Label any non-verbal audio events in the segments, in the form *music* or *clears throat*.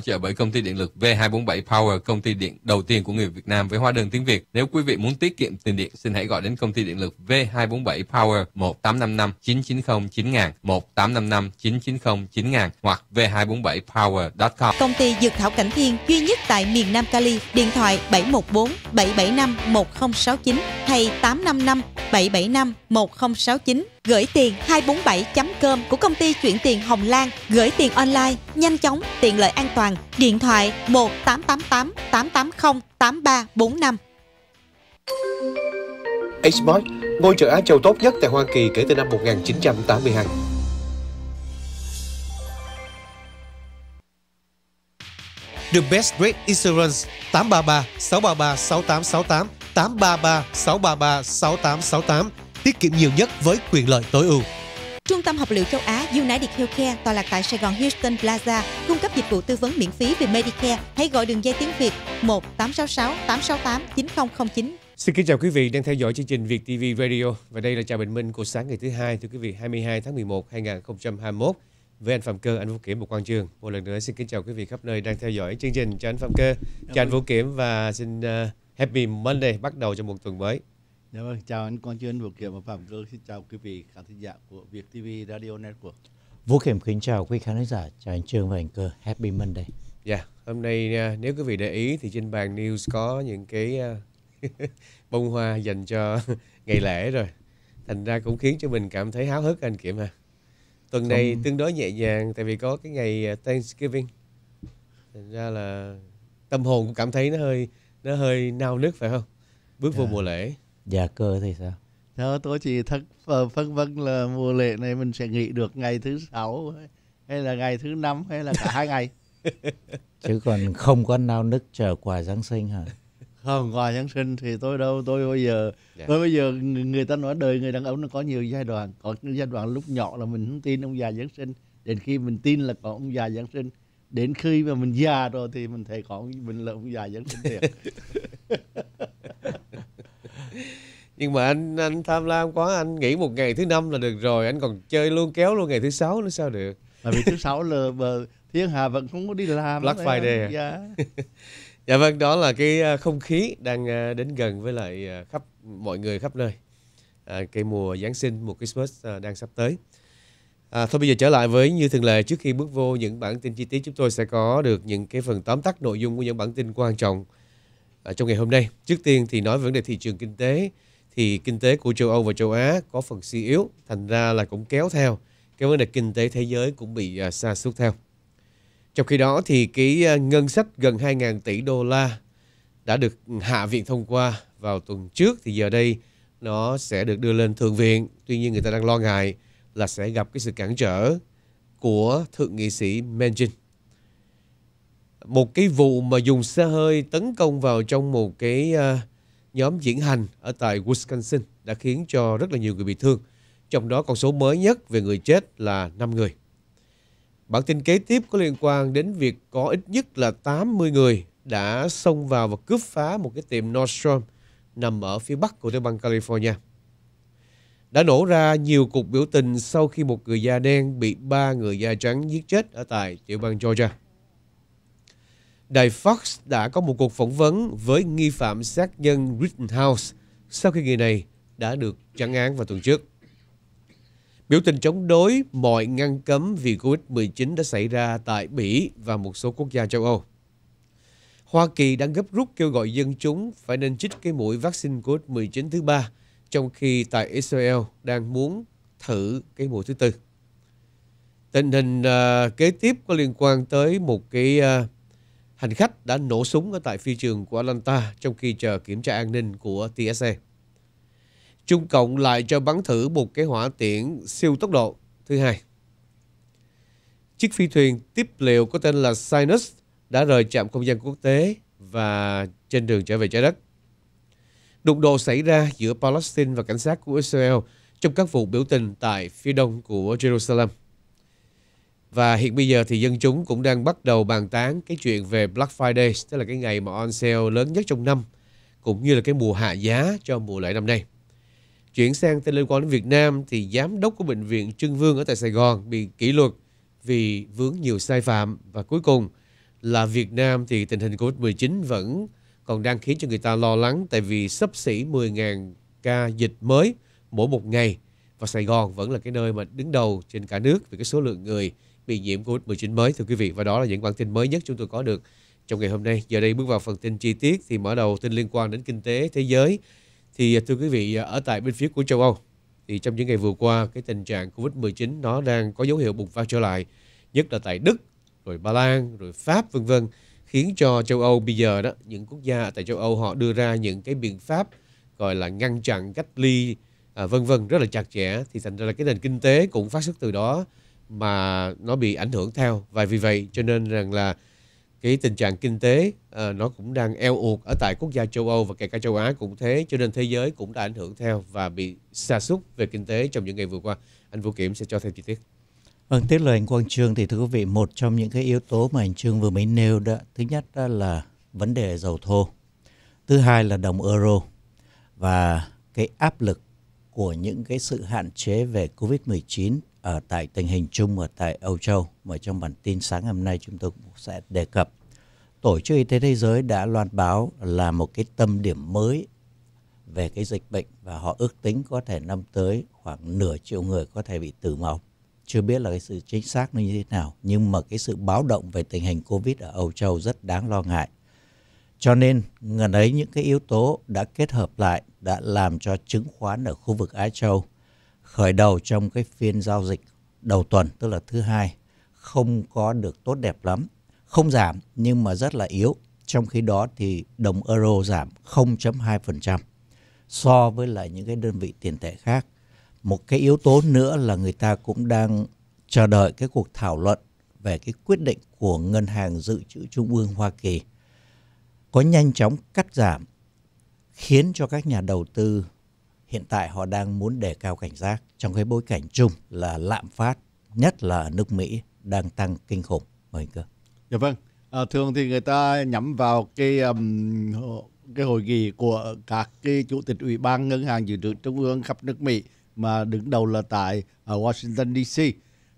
trợ bởi công ty điện lực V247 Power, công ty điện đầu tiên của người Việt Nam với hóa đơn tiếng Việt. Nếu quý vị muốn tiết kiệm tiền điện, xin hãy gọi đến công ty điện lực V247 Power 1855 990 9000 1855 990 9000 hoặc v247power.com. Công ty Dược thảo Cảnh Thiên duy nhất tại miền Nam Cali, điện thoại 714 775 1069 hay 855 775 1069 gửi tiền 247.com của công ty chuyển tiền Hồng Lan, gửi tiền online, nhanh chóng, tiện lợi an toàn, điện thoại 1888 880 8345. Xbox, ngôi chợ Á Châu tốt nhất tại Hoa Kỳ kể từ năm 1982. The Best Rate Insurance 833 633 6868 833 633 6868 tiết kiệm nhiều nhất với quyền lợi tối ưu. Trung tâm Học liệu Châu Á United Healthcare tọa lạc tại Sài Gòn Houston Plaza cung cấp dịch vụ tư vấn miễn phí về Medicare. Hãy gọi đường dây tiếng Việt 1 866 868 9009. Xin kính chào quý vị đang theo dõi chương trình Việt TV Radio và đây là chào bình minh của sáng ngày thứ hai thưa quý vị 22 tháng 11 2021 với anh Phạm Cơ, anh Vũ Kiểm và Quang Trường. Một lần nữa xin kính chào quý vị khắp nơi đang theo dõi chương trình. Chào anh Phạm Cơ, dạ chào anh vâng. Vũ Kiểm và xin uh, Happy Monday bắt đầu cho một tuần mới. Dạ vâng, chào anh Quang Chuyên, Vũ Kiểm và Phạm Cơ. Xin chào quý vị khán thính giả của Việt TV Radio Network. Vũ Kiểm kính chào quý khán giả, chào anh Trương và anh Cơ. Happy Monday. Dạ, yeah, hôm nay à, nếu quý vị để ý thì trên bàn news có những cái à, *laughs* bông hoa dành cho *laughs* ngày lễ rồi. Thành ra cũng khiến cho mình cảm thấy háo hức anh Kiểm à. Tuần Không. này tương đối nhẹ nhàng tại vì có cái ngày à, Thanksgiving. Thành ra là tâm hồn cũng cảm thấy nó hơi nó hơi nao nức phải không? Bước yeah. vô dạ. mùa lễ. Dạ cơ thì sao? Đó, tôi chỉ thắc ờ, phân vân là mùa lễ này mình sẽ nghỉ được ngày thứ sáu hay là ngày thứ năm hay là cả hai ngày. *laughs* Chứ còn không có nào nức chờ quà Giáng sinh hả? Không, quà Giáng sinh thì tôi đâu, tôi bây giờ, dạ. tôi bây giờ người ta nói đời người đàn ông nó có nhiều giai đoạn. Có giai đoạn lúc nhỏ là mình không tin ông già Giáng sinh. Đến khi mình tin là có ông già Giáng sinh. Đến khi mà mình già rồi thì mình thấy có mình là ông già Giáng sinh thiệt. *laughs* nhưng mà anh anh tham lam quá anh nghỉ một ngày thứ năm là được rồi anh còn chơi luôn kéo luôn ngày thứ sáu nữa sao được là vì thứ sáu là thiên hà vẫn không có đi làm black friday à? dạ. *laughs* dạ vâng đó là cái à, không khí đang à, đến gần với lại à, khắp mọi người khắp nơi à, cái mùa giáng sinh mùa christmas đang sắp tới À, thôi bây giờ trở lại với như thường lệ trước khi bước vô những bản tin chi tiết chúng tôi sẽ có được những cái phần tóm tắt nội dung của những bản tin quan trọng trong ngày hôm nay. Trước tiên thì nói về vấn đề thị trường kinh tế thì kinh tế của châu Âu và châu Á có phần suy yếu, thành ra là cũng kéo theo cái vấn đề kinh tế thế giới cũng bị uh, sa sút theo. Trong khi đó thì cái à, ngân sách gần 2.000 tỷ đô la đã được Hạ viện thông qua vào tuần trước thì giờ đây nó sẽ được đưa lên Thượng viện. Tuy nhiên người ta đang lo ngại là sẽ gặp cái sự cản trở của Thượng nghị sĩ Manchin. Một cái vụ mà dùng xe hơi tấn công vào trong một cái uh, nhóm diễn hành ở tại Wisconsin đã khiến cho rất là nhiều người bị thương. Trong đó con số mới nhất về người chết là 5 người. Bản tin kế tiếp có liên quan đến việc có ít nhất là 80 người đã xông vào và cướp phá một cái tiệm Nordstrom nằm ở phía bắc của tiểu bang California. Đã nổ ra nhiều cuộc biểu tình sau khi một người da đen bị ba người da trắng giết chết ở tại tiểu bang Georgia đài Fox đã có một cuộc phỏng vấn với nghi phạm sát nhân Rittenhouse sau khi người này đã được trắng án vào tuần trước. Biểu tình chống đối mọi ngăn cấm vì Covid-19 đã xảy ra tại Mỹ và một số quốc gia châu Âu. Hoa Kỳ đang gấp rút kêu gọi dân chúng phải nên chích cái mũi vaccine COVID-19 thứ ba, trong khi tại Israel đang muốn thử cái mũi thứ tư. Tình hình uh, kế tiếp có liên quan tới một cái uh, hành khách đã nổ súng ở tại phi trường của Atlanta trong khi chờ kiểm tra an ninh của TSA. Trung Cộng lại cho bắn thử một cái hỏa tiễn siêu tốc độ thứ hai. Chiếc phi thuyền tiếp liệu có tên là Sinus đã rời trạm không gian quốc tế và trên đường trở về trái đất. Đụng độ xảy ra giữa Palestine và cảnh sát của Israel trong các vụ biểu tình tại phía đông của Jerusalem. Và hiện bây giờ thì dân chúng cũng đang bắt đầu bàn tán cái chuyện về Black Friday, tức là cái ngày mà on sale lớn nhất trong năm, cũng như là cái mùa hạ giá cho mùa lễ năm nay. Chuyển sang tên liên quan đến Việt Nam thì giám đốc của bệnh viện Trưng Vương ở tại Sài Gòn bị kỷ luật vì vướng nhiều sai phạm và cuối cùng là Việt Nam thì tình hình Covid-19 vẫn còn đang khiến cho người ta lo lắng tại vì sấp xỉ 10.000 ca dịch mới mỗi một ngày và Sài Gòn vẫn là cái nơi mà đứng đầu trên cả nước về cái số lượng người bị nhiễm Covid-19 mới thưa quý vị và đó là những bản tin mới nhất chúng tôi có được trong ngày hôm nay. Giờ đây bước vào phần tin chi tiết thì mở đầu tin liên quan đến kinh tế thế giới. Thì à, thưa quý vị à, ở tại bên phía của châu Âu thì trong những ngày vừa qua cái tình trạng Covid-19 nó đang có dấu hiệu bùng phát trở lại, nhất là tại Đức, rồi Ba Lan, rồi Pháp vân vân khiến cho châu Âu bây giờ đó những quốc gia tại châu Âu họ đưa ra những cái biện pháp gọi là ngăn chặn cách ly à, vân vân rất là chặt chẽ thì thành ra là cái nền kinh tế cũng phát xuất từ đó mà nó bị ảnh hưởng theo và vì vậy cho nên rằng là cái tình trạng kinh tế uh, nó cũng đang eo uột ở tại quốc gia châu Âu và kể cả châu Á cũng thế cho nên thế giới cũng đã ảnh hưởng theo và bị sa sút về kinh tế trong những ngày vừa qua anh Vũ Kiểm sẽ cho thêm chi tiết Vâng, tiếp lời anh Quang Trương thì thưa quý vị, một trong những cái yếu tố mà anh Trương vừa mới nêu đó, thứ nhất đó là vấn đề dầu thô, thứ hai là đồng euro và cái áp lực của những cái sự hạn chế về Covid-19 ở tại tình hình chung ở tại Âu Châu mà trong bản tin sáng hôm nay chúng tôi cũng sẽ đề cập. Tổ chức Y tế Thế giới đã loan báo là một cái tâm điểm mới về cái dịch bệnh và họ ước tính có thể năm tới khoảng nửa triệu người có thể bị tử vong. Chưa biết là cái sự chính xác nó như thế nào, nhưng mà cái sự báo động về tình hình Covid ở Âu Châu rất đáng lo ngại. Cho nên gần ấy những cái yếu tố đã kết hợp lại đã làm cho chứng khoán ở khu vực Á Châu – khởi đầu trong cái phiên giao dịch đầu tuần tức là thứ hai không có được tốt đẹp lắm không giảm nhưng mà rất là yếu trong khi đó thì đồng euro giảm 0.2% so với lại những cái đơn vị tiền tệ khác một cái yếu tố nữa là người ta cũng đang chờ đợi cái cuộc thảo luận về cái quyết định của ngân hàng dự trữ trung ương Hoa Kỳ có nhanh chóng cắt giảm khiến cho các nhà đầu tư hiện tại họ đang muốn đề cao cảnh giác trong cái bối cảnh chung là lạm phát, nhất là nước Mỹ đang tăng kinh khủng. Mời anh Cơ. Dạ vâng. À, thường thì người ta nhắm vào cái um, cái hội nghị của các cái chủ tịch ủy ban ngân hàng dự trữ trung ương khắp nước Mỹ mà đứng đầu là tại ở à, Washington DC.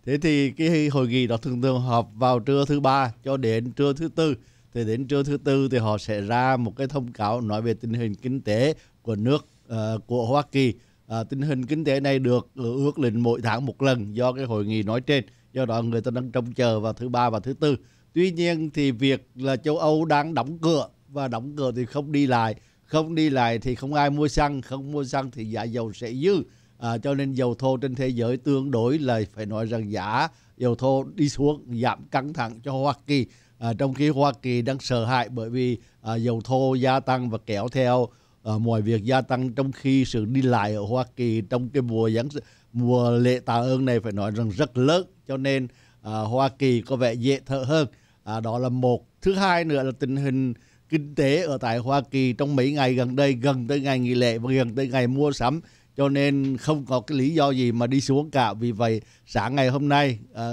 Thế thì cái hội nghị đó thường thường họp vào trưa thứ ba cho đến trưa thứ tư. Thì đến trưa thứ tư thì họ sẽ ra một cái thông cáo nói về tình hình kinh tế của nước Ờ, của Hoa Kỳ. À, tình hình kinh tế này được ước định mỗi tháng một lần do cái hội nghị nói trên. Do đó người ta đang trông chờ vào thứ ba và thứ tư. Tuy nhiên thì việc là châu Âu đang đóng cửa và đóng cửa thì không đi lại, không đi lại thì không ai mua xăng, không mua xăng thì giá dầu sẽ dư. À, cho nên dầu thô trên thế giới tương đối là phải nói rằng giá dầu thô đi xuống giảm căng thẳng cho Hoa Kỳ. À, trong khi Hoa Kỳ đang sợ hại bởi vì à, dầu thô gia tăng và kéo theo à, mọi việc gia tăng trong khi sự đi lại ở Hoa Kỳ trong cái mùa giáng mùa lễ tạ ơn này phải nói rằng rất lớn cho nên à, Hoa Kỳ có vẻ dễ thở hơn à, đó là một thứ hai nữa là tình hình kinh tế ở tại Hoa Kỳ trong mấy ngày gần đây gần tới ngày nghỉ lễ và gần tới ngày mua sắm cho nên không có cái lý do gì mà đi xuống cả vì vậy sáng ngày hôm nay à,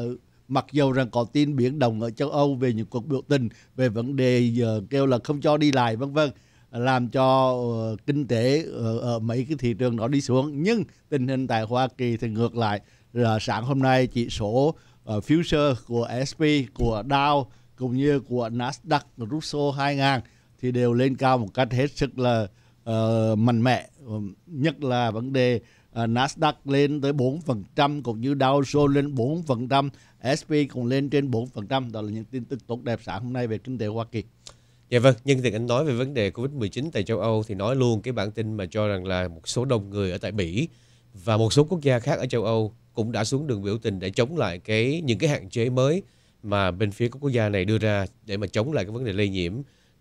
mặc dù rằng có tin biến động ở châu Âu về những cuộc biểu tình về vấn đề giờ kêu là không cho đi lại vân vân làm cho uh, kinh tế ở, ở mấy cái thị trường đó đi xuống nhưng tình hình tại Hoa Kỳ thì ngược lại là ờ, sáng hôm nay chỉ số uh, future của SP của Dow cũng như của Nasdaq Russell 2000 thì đều lên cao một cách hết sức là uh, mạnh mẽ nhất là vấn đề uh, Nasdaq lên tới 4% cũng như Dow Jones lên 4% SP cũng lên trên 4% đó là những tin tức tốt đẹp sáng hôm nay về kinh tế Hoa Kỳ Dạ vâng, nhân tiện anh nói về vấn đề Covid-19 tại châu Âu thì nói luôn cái bản tin mà cho rằng là một số đông người ở tại Bỉ và một số quốc gia khác ở châu Âu cũng đã xuống đường biểu tình để chống lại cái những cái hạn chế mới mà bên phía các quốc gia này đưa ra để mà chống lại cái vấn đề lây nhiễm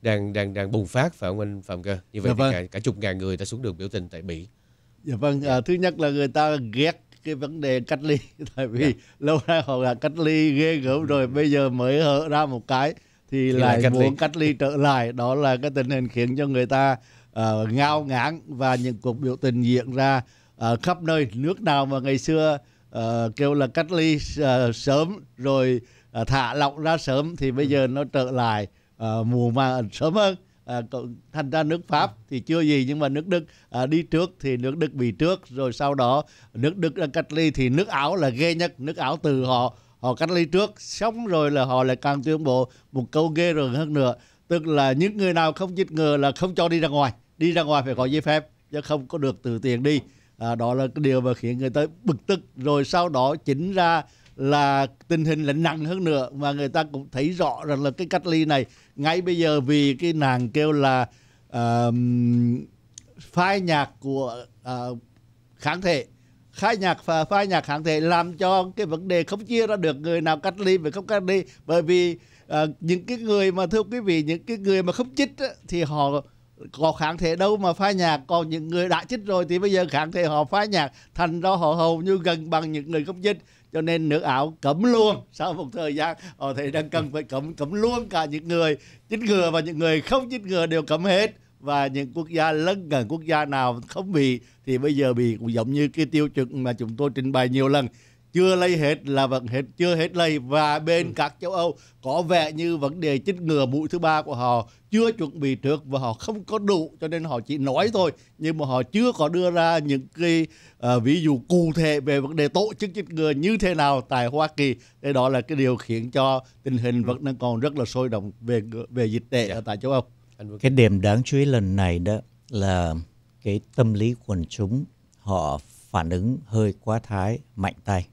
đang đang đang bùng phát phải không anh Phạm Cơ? Như vậy dạ vâng. cả, cả chục ngàn người đã xuống đường biểu tình tại Bỉ. Dạ vâng, à, thứ nhất là người ta ghét cái vấn đề cách ly *laughs* tại vì yeah. Dạ. lâu nay họ là cách ly ghê gớm ừ. rồi bây giờ mới hở ra một cái thì, thì lại, lại muốn cách ly trở lại đó là cái tình hình khiến cho người ta uh, ngao ngán và những cuộc biểu tình diễn ra uh, khắp nơi nước nào mà ngày xưa uh, kêu là cách ly uh, sớm rồi uh, thả lỏng ra sớm thì bây ừ. giờ nó trở lại uh, mùa mà sớm hơn À, thành ra nước Pháp thì chưa gì nhưng mà nước Đức à, đi trước thì nước Đức bị trước rồi sau đó nước Đức đang cách ly thì nước Áo là ghê nhất nước Áo từ họ họ cách ly trước xong rồi là họ lại càng tuyên bố một câu ghê rồi hơn nữa tức là những người nào không chích ngừa là không cho đi ra ngoài đi ra ngoài phải có giấy phép chứ không có được từ tiền đi à, đó là cái điều mà khiến người ta bực tức rồi sau đó chỉnh ra là tình hình là nặng hơn nữa mà người ta cũng thấy rõ rằng là cái cách ly này ngay bây giờ vì cái nàng kêu là uh, phai nhạc của uh, kháng thể khai nhạc và phai nhạc hạng thể làm cho cái vấn đề không chia ra được người nào cách ly và không cách ly bởi vì uh, những cái người mà thưa quý vị những cái người mà không chích á, thì họ có kháng thể đâu mà phá nhạc còn những người đã chích rồi thì bây giờ kháng thể họ phá nhạc thành ra họ hầu như gần bằng những người không chích cho nên nước ảo cấm luôn sau một thời gian họ thấy đang cần phải cấm cấm luôn cả những người chích ngừa và những người không chích ngừa đều cấm hết và những quốc gia lân gần quốc gia nào không bị thì bây giờ bị cũng giống như cái tiêu chuẩn mà chúng tôi trình bày nhiều lần chưa lây hết là vẫn hết chưa hết lây và bên ừ. các châu Âu có vẻ như vấn đề chích ngừa mũi thứ ba của họ chưa chuẩn bị trước và họ không có đủ cho nên họ chỉ nói ừ. thôi nhưng mà họ chưa có đưa ra những cái uh, ví dụ cụ thể về vấn đề tổ chức chích ngừa như thế nào tại Hoa Kỳ đây đó là cái điều khiến cho tình hình ừ. vẫn đang còn rất là sôi động về về dịch tễ dạ. ở tại châu Âu cái điểm đáng chú ý lần này đó là cái tâm lý quần chúng họ phản ứng hơi quá thái mạnh tay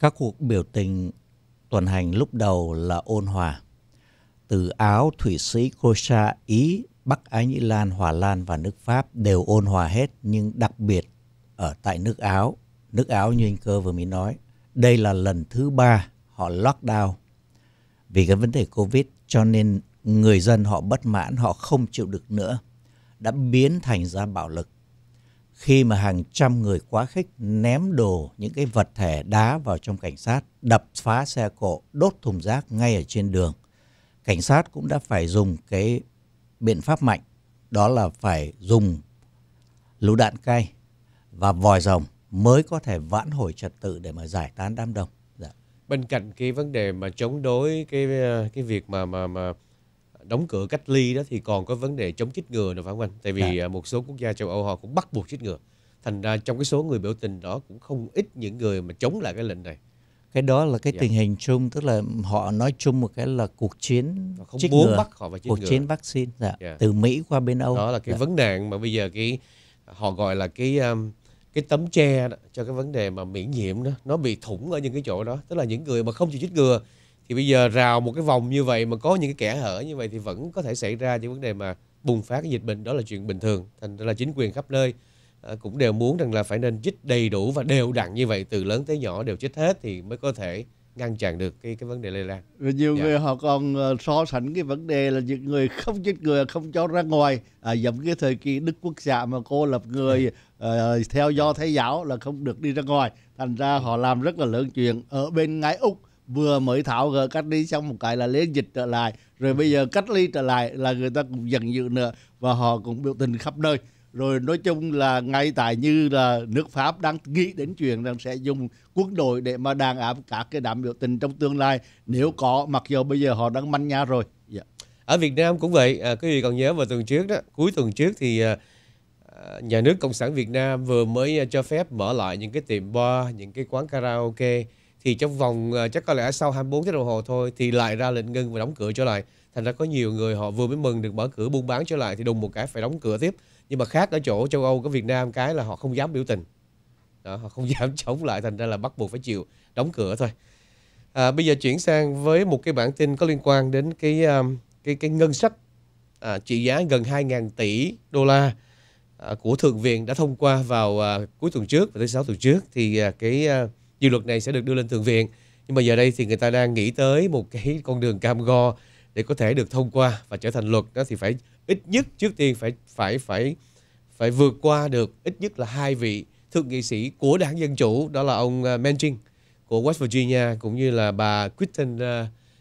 các cuộc biểu tình tuần hành lúc đầu là ôn hòa từ áo thụy sĩ kosa ý bắc ái nhĩ lan hòa lan và nước pháp đều ôn hòa hết nhưng đặc biệt ở tại nước áo nước áo như anh cơ vừa mới nói đây là lần thứ ba họ lockdown vì cái vấn đề covid cho nên người dân họ bất mãn, họ không chịu được nữa, đã biến thành ra bạo lực. Khi mà hàng trăm người quá khích ném đồ những cái vật thể đá vào trong cảnh sát, đập phá xe cộ, đốt thùng rác ngay ở trên đường, cảnh sát cũng đã phải dùng cái biện pháp mạnh, đó là phải dùng lũ đạn cay và vòi rồng mới có thể vãn hồi trật tự để mà giải tán đám đông dạ. bên cạnh cái vấn đề mà chống đối cái cái việc mà mà mà đóng cửa cách ly đó thì còn có vấn đề chống chích ngừa nữa phải không anh? Tại vì dạ. À, một số quốc gia châu Âu họ cũng bắt buộc chích ngừa. Thành ra trong cái số người biểu tình đó cũng không ít những người mà chống lại cái lệnh này. Cái đó là cái dạ. tình hình chung tức là họ nói chung một cái là cuộc chiến không chích muốn ngừa, bắt họ phải chích cuộc ngừa. chiến vaccine dạ. Dạ. từ Mỹ qua bên Âu. Đó là cái dạ. vấn nạn mà bây giờ cái họ gọi là cái um, cái tấm che đó, cho cái vấn đề mà miễn nhiễm đó nó bị thủng ở những cái chỗ đó tức là những người mà không chịu chích ngừa thì bây giờ rào một cái vòng như vậy mà có những cái kẻ hở như vậy thì vẫn có thể xảy ra những vấn đề mà bùng phát cái dịch bệnh đó là chuyện bình thường thành ra là chính quyền khắp nơi à, cũng đều muốn rằng là phải nên chích đầy đủ và đều đặn như vậy từ lớn tới nhỏ đều chích hết thì mới có thể ngăn chặn được cái cái vấn đề lây lan. Và nhiều dạ. người họ còn ờ, so sánh cái vấn đề là những người không chích người không cho ra ngoài à, giống cái thời kỳ Đức Quốc xã dạ mà cô lập người uh, theo do Thái giáo là không được đi ra ngoài thành ra dạ. họ làm rất là lớn chuyện ở bên ngái Úc vừa mới tháo gỡ cách ly xong một cái là lên dịch trở lại rồi bây giờ cách ly trở lại là người ta cũng giận dữ nữa và họ cũng biểu tình khắp nơi rồi nói chung là ngay tại như là nước Pháp đang nghĩ đến chuyện rằng sẽ dùng quân đội để mà đàn áp các cái đám biểu tình trong tương lai nếu có mặc dù bây giờ họ đang manh nha rồi. Yeah. Dạ. Ở Việt Nam cũng vậy, à, quý vị còn nhớ vào tuần trước đó, cuối tuần trước thì à, à nhà nước Cộng sản Việt Nam vừa mới à, cho phép mở lại những cái tiệm bar, những cái quán karaoke thì trong vòng ờ, chắc có lẽ sau 24 tiếng đồng hồ thôi thì lại ra lệnh ngưng và đóng cửa trở lại thành ra có nhiều người họ vừa mới mừng được mở cửa buôn bán trở lại thì đùng một cái phải đóng cửa tiếp nhưng mà khác ở chỗ châu Âu có Việt Nam cái là họ không dám biểu tình đó, họ không *laughs* dám chống lại thành ra là bắt buộc phải chịu đóng cửa thôi à, bây giờ chuyển sang với một cái bản tin có liên quan đến cái um, cái cái ngân sách à, trị giá gần 2.000 tỷ đô la à, của thượng viện đã thông qua vào à, cuối tuần trước và thứ sáu tuần trước thì à, cái à, dự luật này sẽ được đưa lên thượng viện nhưng mà giờ đây thì người ta đang nghĩ tới một cái con đường cam go để có thể được thông qua và trở thành luật đó thì phải ít nhất trước tiên phải phải phải phải vượt qua được ít nhất là hai vị thượng nghị sĩ của đảng dân chủ đó là ông à, Manchin của West Virginia cũng như là bà Kristen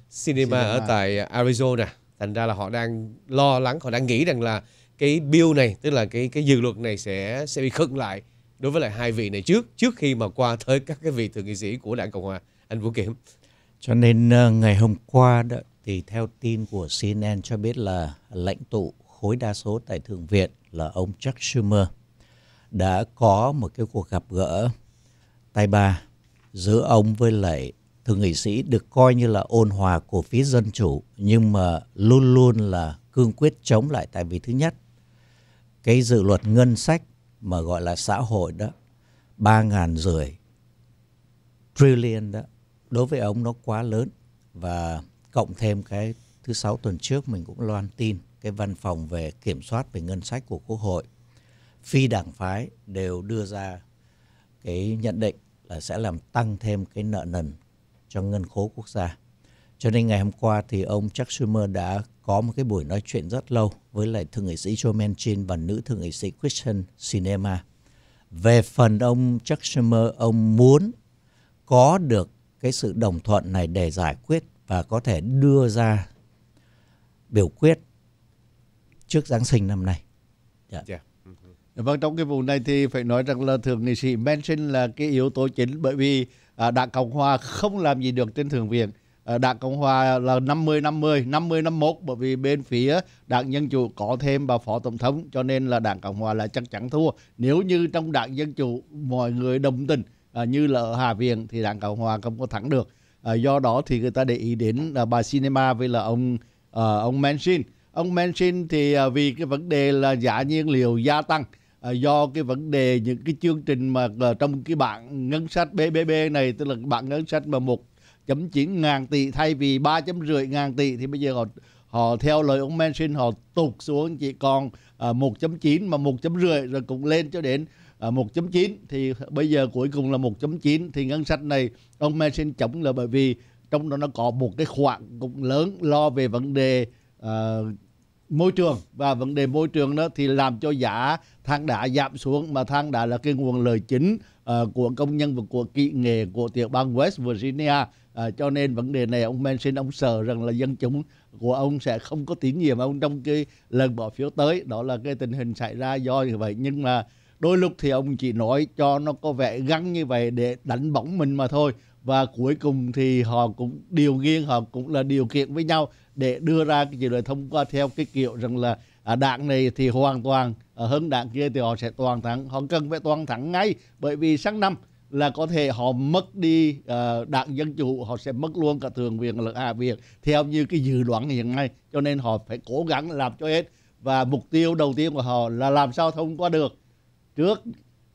Sinema, à, ở tại Arizona thành ra là họ đang lo lắng họ đang nghĩ rằng là cái bill này tức là cái cái dự luật này sẽ sẽ bị khựng lại đối với lại hai vị này trước trước khi mà qua tới các cái vị thượng nghị sĩ của đảng cộng hòa anh vũ kiểm cho nên ờ, ngày hôm qua đó thì theo tin của CNN cho biết là lãnh tụ khối đa số tại thượng viện là ông Chuck Schumer đã có một cái cuộc gặp gỡ tay ba giữa ông với lại thượng nghị sĩ được coi như là ôn hòa của phía dân chủ nhưng mà luôn luôn là cương quyết chống lại tại vì thứ nhất cái dự luật ngân sách mà gọi là xã hội đó ba ngàn rưỡi trillion đó đối với ông nó quá lớn và cộng thêm cái thứ sáu tuần trước mình cũng loan tin cái văn phòng về kiểm soát về ngân sách của quốc hội phi đảng phái đều đưa ra cái nhận định là sẽ làm tăng thêm cái nợ nần cho ngân khố quốc gia cho nên ngày hôm qua thì ông Chuck Schumer đã có một cái buổi nói chuyện rất lâu với lại thượng nghị sĩ Joe Manchin và nữ thượng nghị sĩ Kristen Cinema Về phần ông Chuck Schumer, ông muốn có được cái sự đồng thuận này để giải quyết và có thể đưa ra biểu quyết trước Giáng sinh năm nay. Yeah. Dạ. Yeah. Dạ. Ừ. Vâng, trong cái vụ này thì phải nói rằng là thượng nghị sĩ Manchin là cái yếu tố chính bởi vì à, đảng Cộng Hòa không làm gì được trên thượng viện Ờ, đảng Cộng Hòa là 50-50, 50-51 bởi vì bên phía Đảng Dân Chủ có thêm bà Phó Tổng thống cho nên là Đảng Cộng Hòa là chắc chắn thua. Nếu như trong Đảng Dân Chủ mọi người đồng tình ờ, như là ở Hà Viện thì Đảng Cộng Hòa không có thắng được. Ờ, do đó thì người ta để ý đến bà Sinema với là ông ông Manchin. Ông Manchin thì vì cái vấn đề là giá nhiên liệu gia tăng do cái vấn đề những cái chương trình mà trong cái bảng ngân sách BBB này tức là bảng ngân sách mà một chấm chín ngàn tỷ thay vì ba chấm rưỡi ngàn tỷ thì bây giờ họ họ theo lời ông Manchin họ tụt xuống chỉ còn à, một chấm chín mà một chấm rưỡi rồi cũng lên cho đến 1.9 à, thì bây giờ cuối cùng là 1.9 thì ngân sách này ông Manchin chống là bởi vì trong đó nó có một cái khoản cũng lớn lo về vấn đề uh, môi trường và vấn đề môi trường đó thì làm cho giá than đá giảm xuống mà than đá là cái nguồn lời chính uh, của công nhân và của kỹ nghề của tiểu bang West Virginia à, cho nên vấn đề này ông mention ông sợ rằng là dân chúng của ông sẽ không có tín nhiệm ông trong cái lần bỏ phiếu tới đó là cái tình hình xảy ra do như vậy nhưng mà đôi lúc thì ông chỉ nói cho nó có vẻ gắn như vậy để đánh bóng mình mà thôi và cuối cùng thì họ cũng điều nghiêng họ cũng là điều kiện với nhau để đưa ra cái gì đó thông qua theo cái kiểu rằng là à, đảng này thì hoàn toàn à, hơn đảng kia thì họ sẽ toàn thắng họ cần phải toàn thắng ngay bởi vì sáng năm là có thể họ mất đi uh, đảng dân chủ họ sẽ mất luôn cả thường viện lẫn hạ viện theo như cái dự đoán hiện nay cho nên họ phải cố gắng làm cho hết và mục tiêu đầu tiên của họ là làm sao thông qua được trước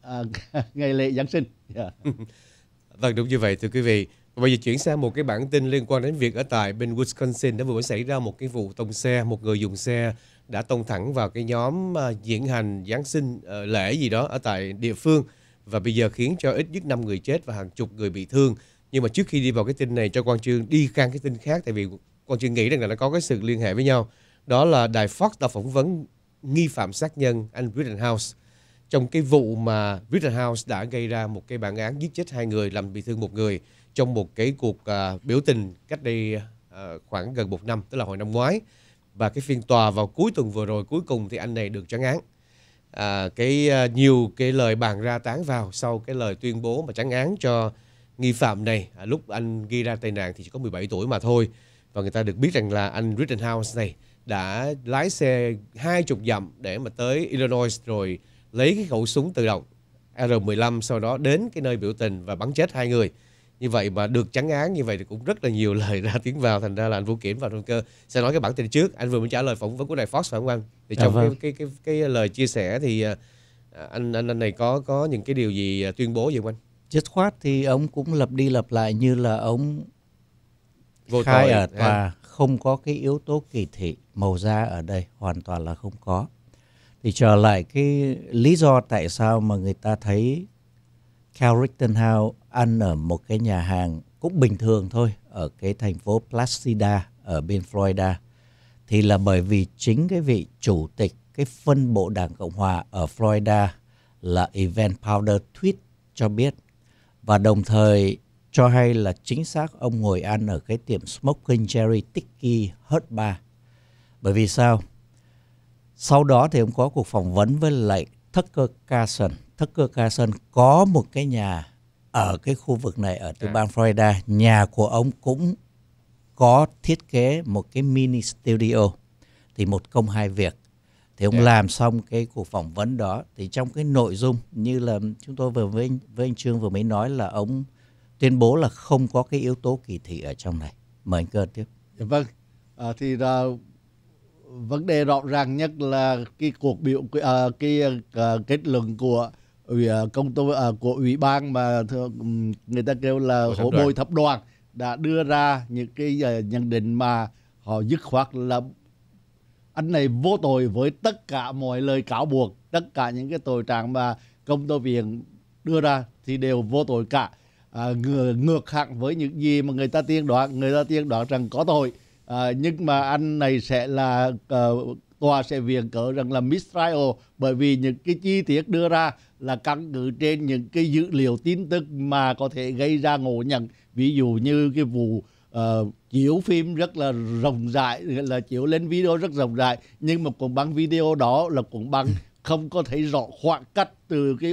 uh, *laughs* ngày lễ giáng sinh yeah. Dạ. *laughs* vâng đúng như vậy thưa quý vị Bây giờ chuyển sang một cái bản tin liên quan đến việc ở tại bên Wisconsin đã vừa mới xảy ra một cái vụ tông xe, một người dùng xe đã tông thẳng vào cái nhóm ờ, diễn hành Giáng sinh lễ gì đó ở tại địa phương và bây giờ khiến cho ít nhất 5 người chết và hàng chục người bị thương. Nhưng mà trước khi đi vào cái tin này cho Quang Trương đi sang cái tin khác tại vì Quang Trương nghĩ rằng là nó có cái sự liên hệ với nhau. Đó là đài Fox đã phỏng vấn nghi phạm sát nhân anh Rittenhouse trong cái vụ mà Rittenhouse đã gây ra một cái bản án giết chết hai người làm bị thương một người trong một cái cuộc uh, biểu tình cách đây uh, khoảng gần một năm tức là hồi năm ngoái và cái phiên tòa vào cuối tuần vừa rồi cuối cùng thì anh này được trắng án à, cái à, nhiều cái lời bàn ra tán vào sau cái lời tuyên bố mà tránh án cho nghi phạm này à, lúc anh ghi ra tai nạn thì chỉ có 17 tuổi mà thôi và người ta được biết rằng là anh Rittenhouse này đã lái xe hai chục dặm để mà tới Illinois rồi lấy cái khẩu súng tự động R15 sau đó đến cái nơi biểu tình và bắn chết hai người như vậy mà được trắng án như vậy thì cũng rất là nhiều lời ra tiếng vào thành ra là anh Vũ Kiểm và Trung Cơ sẽ nói cái bản tin trước anh vừa mới trả lời phỏng vấn của đài Fox phải không anh thì dạ trong à, vâng. cái, cái cái cái lời chia sẻ thì à, anh anh anh này có có những cái điều gì à, tuyên bố gì không anh dứt khoát thì ông cũng lặp đi lặp lại như là ông Vô khai tội, ở dạ. tòa à. không có cái yếu tố kỳ thị màu da ở đây hoàn toàn là không có thì trở lại cái lý do tại sao mà người ta thấy Cal Rittenhouse ăn ở một cái nhà hàng cũng bình thường thôi ở cái thành phố Placida ở bên Florida thì là bởi vì chính cái vị chủ tịch cái phân bộ Đảng Cộng Hòa ở Florida là Evan Powder tweet cho biết và đồng thời cho hay là chính xác ông ngồi ăn ở cái tiệm Smoking Jerry Tiki Hut Bar. Bởi vì sao? Sau đó thì ông có cuộc phỏng vấn với lại Tucker Carlson Tucker Carlson có một cái nhà ở cái khu vực này ở tiểu à. bang Florida nhà của ông cũng có thiết kế một cái mini studio thì một công hai việc thì ông yeah. làm xong cái cuộc phỏng vấn đó thì trong cái nội dung như là chúng tôi vừa với anh, với anh Trương vừa mới nói là ông tuyên bố là không có cái yếu tố kỳ thị ở trong này mời anh cơ tiếp vâng à, thì à, vấn đề rõ ràng nhất là cái cuộc biểu à, cái à, kết luận của ủy à, công tố à, của ủy ban mà người ta kêu là hộ bồi thập đoàn đã đưa ra những cái à, nhận định mà họ dứt khoát là anh này vô tội với tất cả mọi lời cáo buộc tất cả những cái tội trạng mà công tố viện đưa ra thì đều vô tội cả à, ngược, ngược hẳn với những gì mà người ta tiên đoán người ta tiên đoán rằng có tội à, nhưng mà anh này sẽ là uh, tòa sẽ viện cỡ rằng là mistrial bởi vì những cái chi tiết đưa ra là căn cứ trên những cái dữ liệu tin tức mà có thể gây ra ngộ nhận ví dụ như cái vụ uh, chiếu phim rất là rộng rãi là chiếu lên video rất rộng rãi nhưng mà cũng băng video đó là cũng băng *laughs* không có thấy rõ khoảng cách từ cái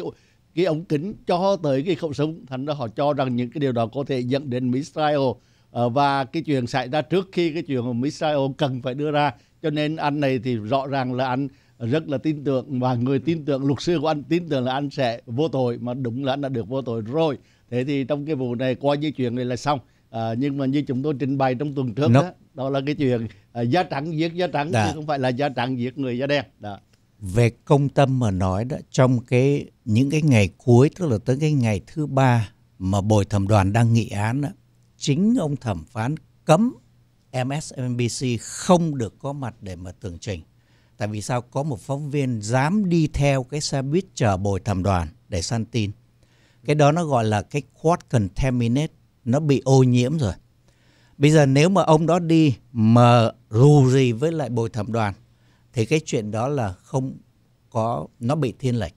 cái ống kính cho tới cái khẩu súng thành ra họ cho rằng những cái điều đó có thể dẫn đến missile uh, ờ, và cái chuyện xảy ra trước khi cái chuyện missile cần phải đưa ra cho nên anh này thì rõ ràng là anh rất là tin tưởng và người tin tưởng luật sư của anh tin tưởng là anh sẽ vô tội mà đúng là anh đã được vô tội rồi thế thì trong cái vụ này coi như chuyện này là xong à, nhưng mà như chúng tôi trình bày trong tuần trước nope. đó, đó là cái chuyện à, da trắng giết da trắng Đạ. Dạ. chứ không phải là da trắng giết người da đen đó. Dạ. về công tâm mà nói đó trong cái những cái ngày cuối tức là tới cái ngày thứ ba mà bồi thẩm đoàn đang nghị án đó, chính ông thẩm phán cấm MSNBC không được có mặt để mà tường trình tại vì sao có một phóng viên dám đi theo cái xe buýt chở bồi thẩm đoàn để săn tin cái đó nó gọi là cái quad contaminate nó bị ô nhiễm rồi bây giờ nếu mà ông đó đi mà rù gì với lại bồi thẩm đoàn thì cái chuyện đó là không có nó bị thiên lệch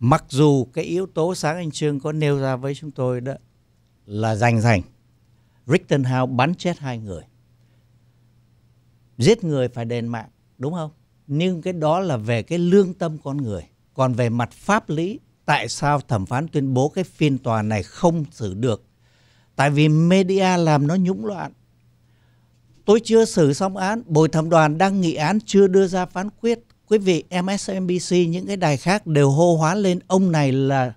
mặc dù cái yếu tố sáng anh trương có nêu ra với chúng tôi đó là giành giành Richtenhouse bắn chết hai người giết người phải đền mạng đúng không nhưng cái đó là về cái lương tâm con người còn về mặt pháp lý tại sao thẩm phán tuyên bố cái phiên tòa này không xử được tại vì media làm nó nhũng loạn tôi chưa xử xong án bồi thẩm đoàn đang nghị án chưa đưa ra phán quyết quý vị msnbc những cái đài khác đều hô hoán lên ông này là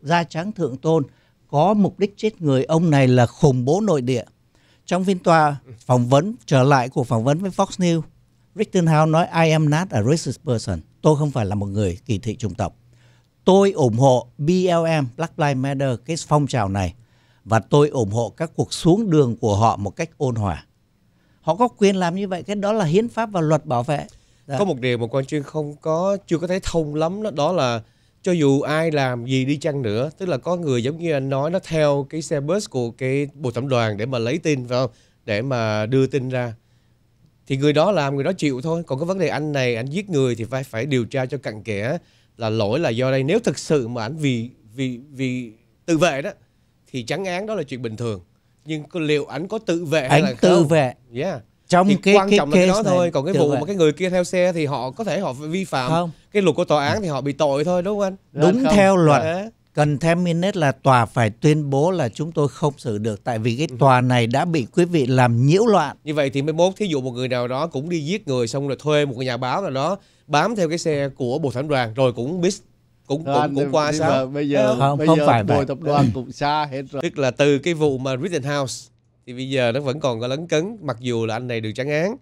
gia trắng thượng tôn có mục đích chết người ông này là khủng bố nội địa trong phiên tòa phỏng vấn trở lại cuộc phỏng vấn với fox news Rittenhouse nói I am not a racist person. Tôi không phải là một người kỳ thị chủng tộc. Tôi ủng hộ BLM, Black Lives Matter, cái phong trào này. Và tôi ủng hộ các cuộc xuống đường của họ một cách ôn hòa. Họ có quyền làm như vậy, cái đó là hiến pháp và luật bảo vệ. Đó. Dạ. Có một điều mà quan chuyên không có, chưa có thấy thông lắm đó, đó là cho dù ai làm gì đi chăng nữa tức là có người giống như anh nói nó theo cái xe bus của cái bộ thẩm đoàn để mà lấy tin phải không để mà đưa tin ra thì người đó làm người đó chịu thôi còn cái vấn đề anh này anh giết người thì phải phải điều tra cho cặn kẽ là lỗi là do đây nếu thực sự mà anh vì vì vì tự vệ đó thì trắng án đó là chuyện bình thường nhưng liệu anh có tự vệ hay anh là tự không? vệ yeah trong thì cái quan cái trọng cái là cái đó thôi còn cái vụ vậy. mà cái người kia theo xe thì họ có thể họ vi phạm không. cái luật của tòa án thì họ bị tội thôi đúng không anh đúng, không? theo luật Đã Contaminate là tòa phải tuyên bố là chúng tôi không xử được tại vì cái ừ. tòa này đã bị quý vị làm nhiễu loạn. Như vậy thì mới mốt thí dụ một người nào đó cũng đi giết người xong rồi thuê một nhà báo nào đó bám theo cái xe của Bộ Thẩm đoàn rồi cũng biết cũng Rồi, cũng, cũng qua sao mà bây giờ không, bây không giờ phải bồi tập đoàn cũng xa hết rồi tức là từ cái vụ mà Rittenhouse thì bây giờ nó vẫn còn có lấn cấn mặc dù là anh này được trắng án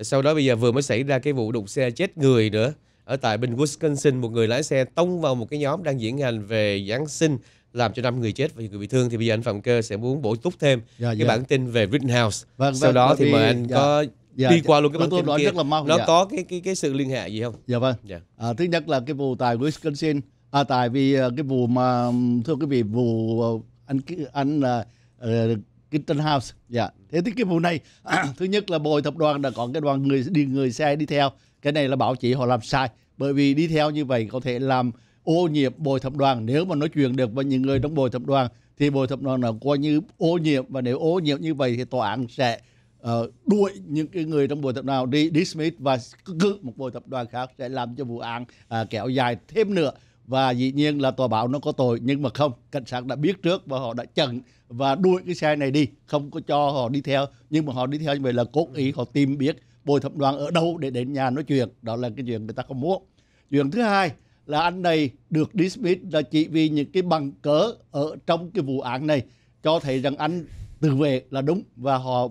sau đó bây giờ vừa mới xảy ra cái vụ đụng xe chết người nữa ở tại bình Wisconsin một người lái xe tông vào một cái nhóm đang diễn hành về Giáng sinh làm cho năm người chết và người bị thương thì bây giờ anh Phạm Cơ sẽ muốn bổ túc thêm dạ, cái dạ. bản tin về Rittenhouse. Vâng, Sau vâng, đó thì mời anh dạ. có dạ, đi dạ. qua luôn cái vâng, bản tin kia. Rất là mau, nó dạ. có cái cái cái sự liên hệ gì không? Dạ vâng. Dạ. À, thứ nhất là cái vụ tại Wisconsin à, tại vì à, cái vụ mà thưa quý vị vụ à, anh anh là uh, ờ, Clinton House. Dạ. Thế thì cái vụ này *clears throat* thứ nhất là bồi tập đoàn đã có cái đoàn người đi người xe đi theo cái này là báo chí họ làm sai bởi vì đi theo như vậy có thể làm ô nhiễm bồi thẩm đoàn nếu mà nói chuyện được với những người trong bồi thẩm đoàn thì bồi thẩm đoàn là coi như ô nhiễm và nếu ô nhiễm như vậy thì tòa án sẽ uh, đuổi những cái người trong bồi thẩm đoàn đi dismiss và cứ một bồi thẩm đoàn khác sẽ làm cho vụ án uh, kéo dài thêm nữa và dĩ nhiên là tòa báo nó có tội nhưng mà không cảnh sát đã biết trước và họ đã chặn và đuổi cái xe này đi không có cho họ đi theo nhưng mà họ đi theo như vậy là cố ý họ tìm biết bồi thẩm đoàn ở đâu để đến nhà nói chuyện đó là cái chuyện người ta không muốn chuyện thứ hai là anh này được dismiss là chỉ vì những cái bằng cớ ở trong cái vụ án này cho thấy rằng anh tự vệ là đúng và họ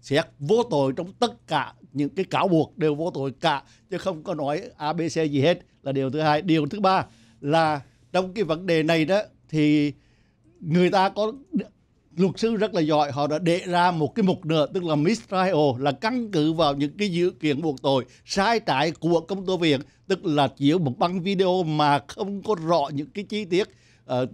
xét vô tội trong tất cả những cái cáo buộc đều vô tội cả chứ không có nói ABC gì hết là điều thứ hai điều thứ ba là trong cái vấn đề này đó thì người ta có luật sư rất là giỏi họ đã để ra một cái mục nữa tức là mistrial là căn cứ vào những cái dự kiện buộc tội sai trái của công tố viện tức là chỉ một băng video mà không có rõ những cái chi tiết uh,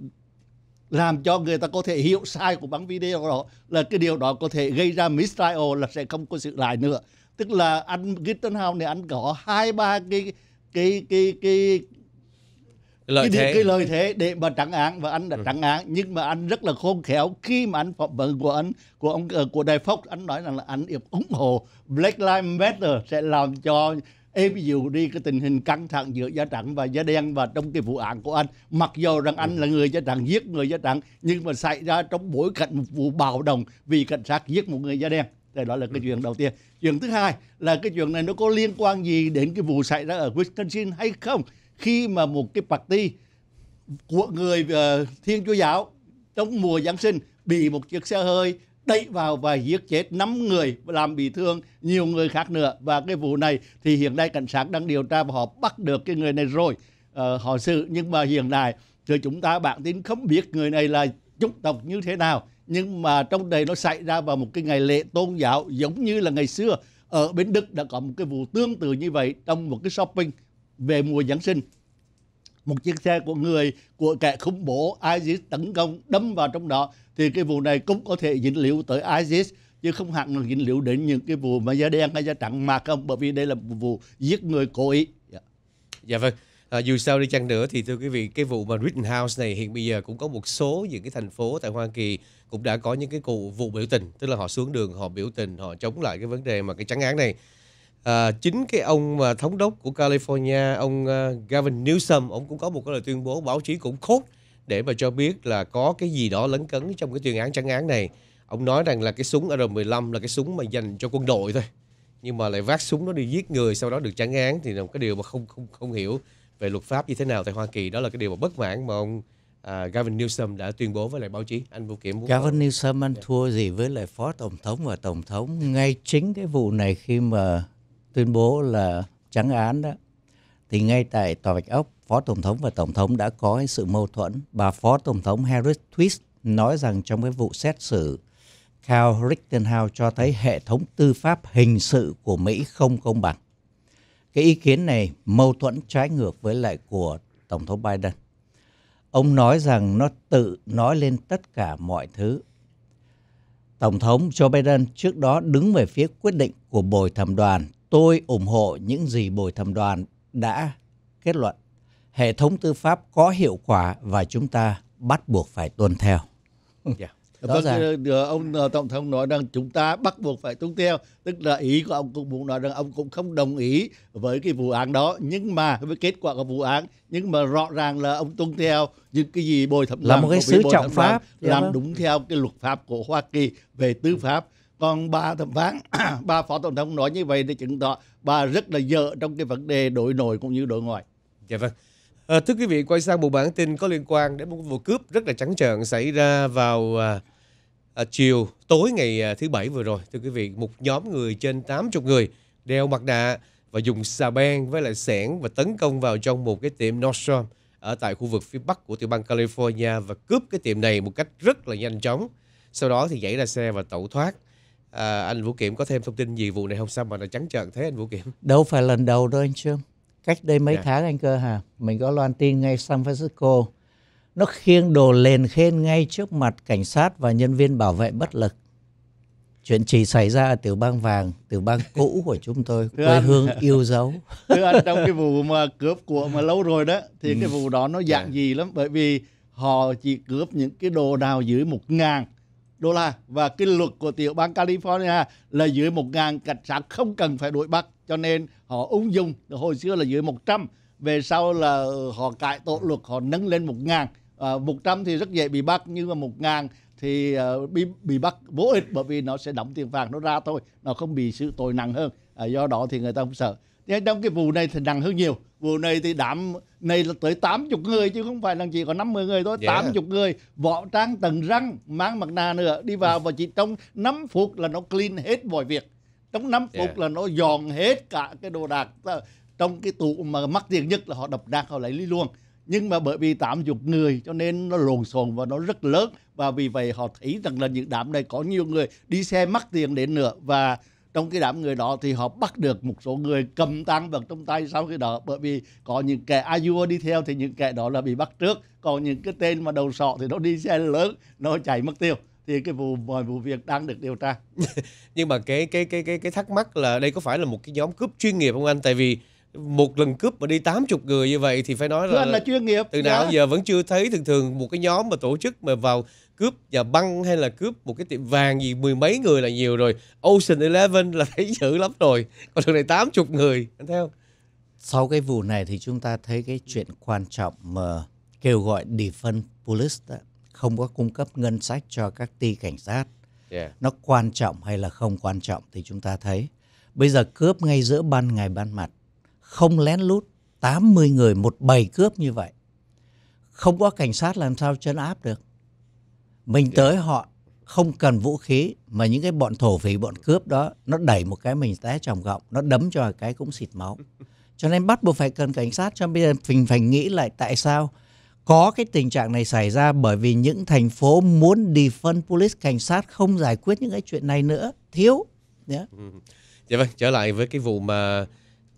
làm cho người ta có thể hiểu sai của băng video đó là cái điều đó có thể gây ra mistrial là sẽ không có sự lại nữa tức là anh Gittenhouse này anh có hai ba cái cái cái cái lợi cái, thế. cái lợi thế để mà trắng án và anh đã ừ. trắng án nhưng mà anh rất là khôn khéo khi mà anh phỏng vấn của anh của ông ờ, của Đài Fox anh nói rằng là anh ủng hộ Black Lives Matter sẽ làm cho êm dịu đi cái tình hình căng thẳng giữa da trắng và da đen và trong cái vụ án của anh mặc dù rằng anh ừ. là người da trắng giết người da trắng nhưng mà xảy ra trong bối cảnh một vụ bạo động vì cảnh sát giết một người da đen thì đó là cái ừ. chuyện đầu tiên chuyện thứ hai là cái chuyện này nó có liên quan gì đến cái vụ xảy ra ở Wisconsin hay không khi mà một cái party của người uh, Thiên Chúa giáo trong mùa Giáng sinh bị một chiếc xe hơi đẩy vào và giết chết 5 người làm bị thương nhiều người khác nữa và cái vụ này thì hiện nay cảnh sát đang điều tra và họ bắt được cái người này rồi uh, họ sự nhưng mà hiện nay thì chúng ta bạn tin không biết người này là chủng tộc như thế nào nhưng mà trong đây nó xảy ra vào một cái ngày lễ tôn giáo giống như là ngày xưa ở bên Đức đã có một cái vụ tương tự như vậy trong một cái shopping về mùa Giáng sinh. Một chiếc xe của người của kẻ khủng bố ISIS tấn công đâm vào trong đó thì cái vụ này cũng có thể dính liễu tới ISIS chứ không hẳn là dính liễu đến những cái vụ mà da đen hay da trắng mà không bởi vì đây là một vụ giết người cố ý. Yeah. Dạ. dạ vâng. À, dù sao đi chăng nữa thì thưa quý vị cái vụ mà Rittenhouse này hiện bây giờ cũng có một số những cái thành phố tại Hoa Kỳ cũng đã có những cái cụ vụ biểu tình tức là họ xuống đường họ biểu tình họ chống lại cái vấn đề mà cái trắng án này à, chính cái ông mà thống đốc của California ông uh, Gavin Newsom ông cũng có một cái lời tuyên bố báo chí cũng khốt để mà cho biết là có cái gì đó lấn cấn trong cái tuyên án trắng án này ông nói rằng là cái súng R15 là cái súng mà dành cho quân đội thôi nhưng mà lại vác súng nó đi giết người sau đó được trắng án thì là một cái điều mà không không không hiểu về luật pháp như thế nào tại Hoa Kỳ đó là cái điều mà bất mãn mà ông à, Gavin Newsom đã tuyên bố với lại báo chí anh vô Kiểm Gavin Newsom anh dạ. thua gì với lại phó tổng thống và tổng thống ngay chính cái vụ này khi mà tuyên bố là trắng án đó thì ngay tại tòa Bạch Ốc, Phó Tổng thống và Tổng thống đã có sự mâu thuẫn. Bà Phó Tổng thống Harris Twist nói rằng trong cái vụ xét xử Kyle Rittenhouse cho thấy hệ thống tư pháp hình sự của Mỹ không công bằng. Cái ý kiến này mâu thuẫn trái ngược với lại của Tổng thống Biden. Ông nói rằng nó tự nói lên tất cả mọi thứ. Tổng thống Joe Biden trước đó đứng về phía quyết định của bồi thẩm đoàn Tôi ủng hộ những gì bồi thẩm đoàn đã kết luận. Hệ thống tư pháp có hiệu quả và chúng ta bắt buộc phải tuân theo. Yeah. Dạ. Vâng, ràng. ông ờ, tổng thống nói rằng chúng ta bắt buộc phải tuân theo, tức là ý của ông cũng muốn nói rằng ông cũng không đồng ý với cái vụ án đó, nhưng mà với kết quả của vụ án, nhưng mà rõ ràng là ông tuân theo những cái gì bồi thẩm là một cái sứ trọng pháp làm dạ vâng. đúng theo cái luật pháp của Hoa Kỳ về tư ừ. pháp. Ừ còn bà thẩm phán *clears throat* bà phó tổng thống nói như vậy thì chứng tỏ bà rất là dở trong cái vấn đề đội nội cũng như đội ngoại dạ vâng à, thưa quý vị quay sang một bản tin có liên quan đến một vụ cướp rất là trắng trợn xảy ra vào à, à, chiều tối ngày à, thứ bảy vừa rồi thưa quý vị một nhóm người trên 80 người đeo mặt nạ và dùng xà beng với lại xẻng và tấn công vào trong một cái tiệm Nordstrom ở tại khu vực phía bắc của tiểu bang California và cướp cái tiệm này một cách rất là nhanh chóng. Sau đó thì nhảy ra xe và tẩu thoát à, anh Vũ Kiểm có thêm thông tin gì vụ này không sao mà nó trắng trợn thế anh Vũ Kiểm đâu phải lần đầu đâu anh Trương cách đây mấy yeah. Dạ. tháng anh cơ hà mình có loan tin ngay San Francisco nó khiêng đồ lên khen ngay trước mặt cảnh sát và nhân viên bảo vệ bất lực chuyện chỉ xảy ra ở tiểu bang vàng tiểu bang cũ của chúng tôi quê anh, hương yêu dấu *laughs* thưa anh trong cái vụ mà cướp của mà lâu rồi đó thì ừ. cái vụ đó nó dạng à. gì lắm bởi vì họ chỉ cướp những cái đồ đào dưới một ngàn đô la và cái luật của tiểu bang California là dưới 1.000 cảnh sát không cần phải đuổi bắt cho nên họ ứng dụng hồi xưa là dưới 100 về sau là họ cải tổ luật họ nâng lên 1.000 à, 100 thì rất dễ bị bắt nhưng mà 1 ngàn thì à, bị bị bắt vô ích bởi vì nó sẽ đóng tiền phạt nó ra thôi nó không bị sự tội nặng hơn à, do đó thì người ta không sợ nhưng trong cái vụ này thì nặng hơn nhiều vụ này thì đảm này là tới 80 người chứ không phải là chỉ có 50 người thôi yeah. 80 người võ trang tầng răng mang mặt nạ nữa đi vào và chỉ trong 5 phút là nó clean hết mọi việc trong 5 phút yeah. là nó dọn hết cả cái đồ đạc trong cái tủ mà mắc tiền nhất là họ đập đạc họ lấy đi luôn nhưng mà bởi vì 80 người cho nên nó lộn xộn và nó rất lớn và vì vậy họ thấy rằng là những đám này có nhiều người đi xe mắc tiền đến nữa và trong cái đám người đó thì họ bắt được một số người cầm tăng vật trong tay sau khi đó bởi vì có những kẻ Ayua đi theo thì những kẻ đó là bị bắt trước còn những cái tên mà đầu sọ thì nó đi xe lớn nó chạy mất tiêu thì cái vụ mọi vụ việc đang được điều tra *laughs* nhưng mà cái cái cái cái cái thắc mắc là đây có phải là một cái nhóm cướp chuyên nghiệp không anh tại vì một lần cướp mà đi 80 người như vậy thì phải nói là, là chuyên nghiệp từ nào dạ. giờ vẫn chưa thấy thường thường một cái nhóm mà tổ chức mà vào cướp và băng hay là cướp một cái tiệm vàng gì mười mấy người là nhiều rồi Ocean Eleven là thấy dữ lắm rồi còn đường này tám chục người anh thấy không sau cái vụ này thì chúng ta thấy cái chuyện quan trọng mà kêu gọi defund police không có cung cấp ngân sách cho các ty cảnh sát yeah. nó quan trọng hay là không quan trọng thì chúng ta thấy bây giờ cướp ngay giữa ban ngày ban mặt không lén lút 80 người một bầy cướp như vậy không có cảnh sát làm sao chấn áp được mình dạ. tới họ không cần vũ khí mà những cái bọn thổ phỉ bọn cướp đó nó đẩy một cái mình té tròng gọng nó đấm cho cái cũng xịt máu *laughs* cho nên bắt buộc phải cần cảnh sát cho bây giờ mình phải nghĩ lại tại sao có cái tình trạng này xảy ra bởi vì những thành phố muốn đi phân police cảnh sát không giải quyết những cái chuyện này nữa thiếu yeah. ừ. dạ vâng trở lại với cái vụ mà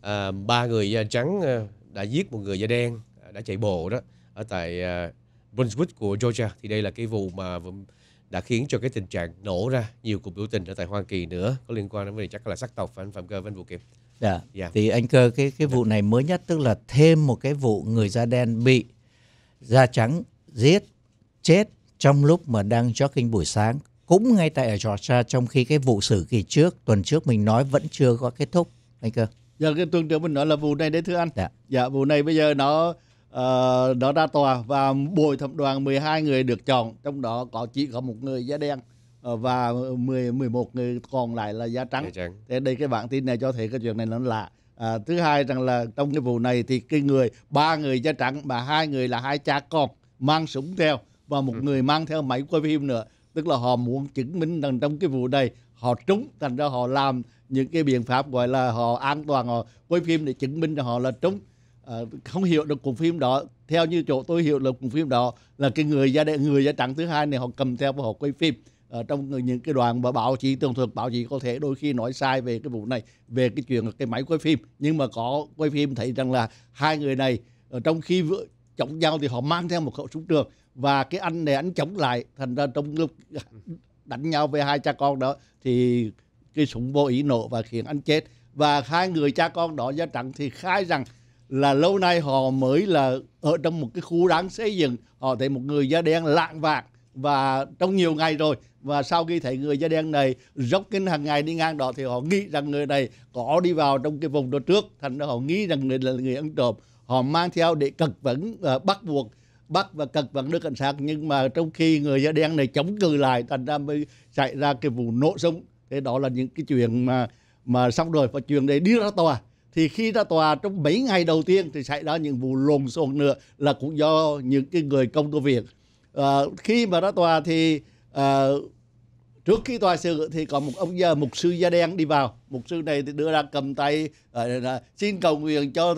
à, ba người da trắng à, đã giết một người da đen à, đã chạy bộ đó ở tại à, Brunswick của Georgia thì đây là cái vụ mà đã khiến cho cái tình trạng nổ ra nhiều cuộc biểu tình ở tại Hoa Kỳ nữa có liên quan đến vấn đề chắc là sắc tộc Và anh Phạm Cơ vẫn anh kịp. Kiệm. Dạ. Yeah. Dạ. Thì anh Cơ cái cái vụ dạ. này mới nhất tức là thêm một cái vụ người da đen bị da trắng giết chết trong lúc mà đang jogging buổi sáng cũng ngay tại ở Georgia trong khi cái vụ xử kỳ trước tuần trước mình nói vẫn chưa có kết thúc anh Cơ. Dạ cái tuần trước mình nói là vụ này đấy thưa anh. Dạ. dạ vụ này bây giờ nó Ờ, đó ra tòa và bồi thẩm đoàn 12 người được chọn trong đó có chỉ có một người da đen uh, và 10 11 người còn lại là da trắng. Thế đây cái bản tin này cho thấy cái chuyện này nó lạ. À, thứ hai rằng là trong cái vụ này thì cái người ba người da trắng mà hai người là hai cha con mang súng theo và một ừ. người mang theo máy quay phim nữa tức là họ muốn chứng minh rằng trong cái vụ này họ trúng thành ra họ làm những cái biện pháp gọi là họ an toàn họ quay phim để chứng minh cho họ là trúng Ờ, không hiểu được cuốn phim đó theo như chỗ tôi hiểu được cuốn phim đó là cái người da đen người da trắng thứ hai này họ cầm theo và họ quay phim ở ờ, trong những cái đoàn mà báo chí tường thuật báo chí có thể đôi khi nói sai về cái vụ này về cái chuyện cái máy quay phim nhưng mà có quay phim thấy rằng là hai người này ở ờ, trong khi vợ chống nhau thì họ mang theo một khẩu súng trường và cái anh này anh chống lại thành ra trong lúc *laughs* đánh nhau với hai cha con đó thì cái súng vô ý nổ và khiến anh chết và hai người cha con đó da trắng thì khai rằng là lâu nay họ mới là ở trong một cái khu đáng xây dựng họ thấy một người da đen lạng vạc và trong nhiều ngày rồi và sau khi thấy người da đen này dốc kinh hàng ngày đi ngang đó thì họ nghĩ rằng người này có đi vào trong cái vùng đó trước thành ra họ nghĩ rằng người là người ăn trộm họ mang theo để cật vẫn uh, bắt buộc bắt và cật vẫn được cảnh sát nhưng mà trong khi người da đen này chống cự lại thành ra mới xảy ra cái vụ nổ súng thế đó là những cái chuyện mà mà xong rồi và chuyện đấy đi ra tòa thì khi ra tòa trong mấy ngày đầu tiên thì xảy ra những vụ lồn xộn nữa là cũng do những cái người công tố việc à, ờ, khi mà ra tòa thì à, trước khi tòa xử thì có một ông gia mục sư da đen đi vào mục sư này thì đưa ra cầm tay à, xin cầu nguyện cho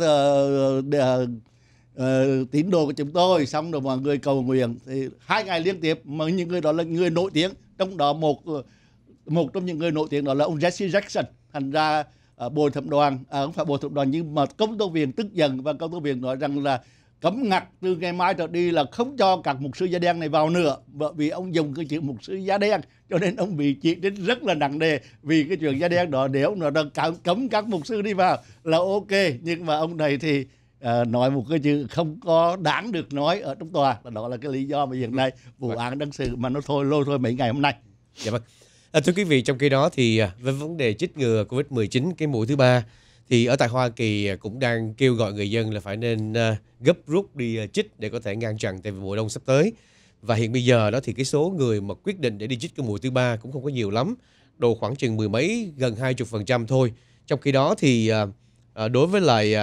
à, à, tín đồ của chúng tôi xong rồi mọi người cầu nguyện thì hai ngày liên tiếp mà những người đó là người nổi tiếng trong đó một một trong những người nổi tiếng đó là ông Jesse Jackson thành ra Ờ, bồi thẩm đoàn à, không phải bồi thẩm đoàn nhưng mà công tố viên tức giận và công tố viên nói rằng là cấm ngặt từ ngày mai trở đi là không cho các mục sư da đen này vào nữa bởi vì ông dùng cái chữ mục sư da đen cho nên ông bị chỉ trích rất là nặng nề vì cái chuyện da đen đó nếu nó đang cấm các mục sư đi vào là ok nhưng mà ông này thì À, nói một cái chữ không có đáng được nói ở trong tòa là đó là cái lý do mà hiện ừ. nay vụ án đang xử mà nó thôi lôi thôi mấy ngày hôm nay dạ vâng À, thưa quý vị, trong khi đó thì à, với vấn đề chích ngừa COVID-19 cái mũi thứ ba thì ở tại Hoa Kỳ à, cũng đang kêu gọi người dân là phải nên à, gấp rút đi chích để có thể ngăn chặn tại mùa đông sắp tới. Và hiện bây giờ đó thì cái số người mà quyết định để đi chích cái mũi thứ ba cũng không có nhiều lắm, đồ khoảng chừng mười mấy, gần 20% thôi. Trong khi đó thì đối với lại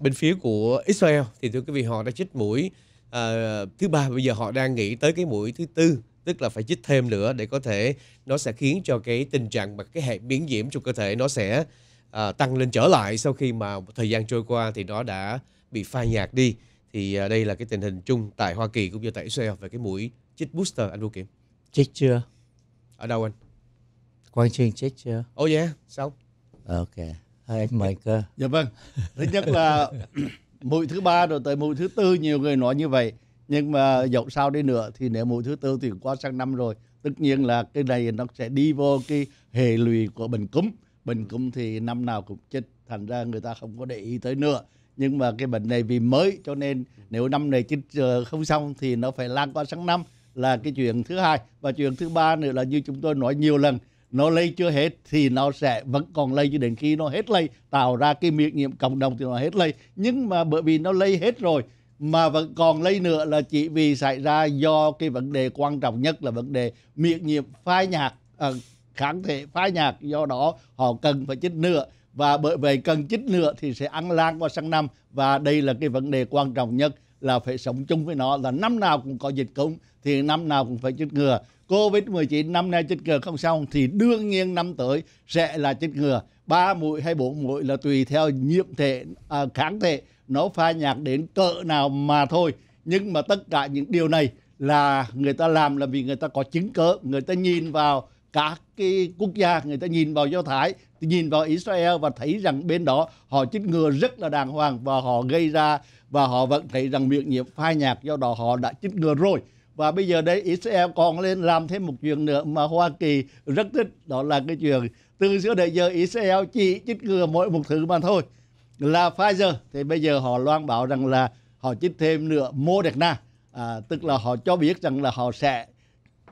bên phía của Israel thì thưa quý vị họ đã chích mũi à, thứ ba bây giờ họ đang nghĩ tới cái mũi thứ tư tức là phải chích thêm nữa để có thể nó sẽ khiến cho cái tình trạng mà cái hệ miễn nhiễm trong cơ thể nó sẽ à, tăng lên trở lại sau khi mà thời gian trôi qua thì nó đã bị phai nhạt đi thì à, đây là cái tình hình chung tại Hoa Kỳ cũng như tại Israel về cái mũi chích booster anh Vũ Kiểm chích chưa ở đâu anh quan Trương chích chưa oh yeah xong ok hai anh mời cơ dạ vâng thứ nhất là *laughs* mũi thứ ba rồi tới mũi thứ tư nhiều người nói như vậy nhưng mà dẫu sao đi nữa thì nếu mũi thứ tư thì qua sang năm rồi tất nhiên là cái này nó sẽ đi vô cái hệ lụy của bệnh cúm bệnh cúm thì năm nào cũng chết thành ra người ta không có để ý tới nữa nhưng mà cái bệnh này vì mới cho nên nếu năm này chích ờ, không xong thì nó phải lan qua sang năm là cái chuyện thứ hai và chuyện thứ ba nữa là như chúng tôi nói nhiều lần nó lây chưa hết thì nó sẽ vẫn còn lây cho đến khi nó hết lây tạo ra cái miễn nhiễm cộng đồng thì nó hết lây nhưng mà bởi vì nó lây hết rồi mà vẫn còn lây nữa là chỉ vì xảy ra do cái vấn đề quan trọng nhất là vấn đề miễn nhiễm phai nhạt à, kháng thể phai nhạt do đó họ cần phải chích nữa và bởi vậy cần chích nữa thì sẽ ăn lan qua sang năm và đây là cái vấn đề quan trọng nhất là phải sống chung với nó là năm nào cũng có dịch cúm thì năm nào cũng phải chích ngừa Covid-19 năm nay chích ngừa không xong thì đương nhiên năm tới sẽ là chích ngừa ba mũi hay bốn mũi là tùy theo nhiễm thể à, kháng thể nó pha nhạc đến cỡ nào mà thôi nhưng mà tất cả những điều này là người ta làm là vì người ta có chứng cớ người ta nhìn vào các cái quốc gia người ta nhìn vào do thái nhìn vào israel và thấy rằng bên đó họ chích ngừa rất là đàng hoàng và họ gây ra và họ vẫn thấy rằng miệng nhiễm pha nhạc do đó họ đã chích ngừa rồi và bây giờ đây israel còn lên làm thêm một chuyện nữa mà hoa kỳ rất thích đó là cái chuyện từ xưa đến giờ israel chỉ chích ngừa mỗi một thứ mà thôi là Pfizer thì bây giờ họ loan báo rằng là họ chích thêm nữa Moderna à, tức là họ cho biết rằng là họ sẽ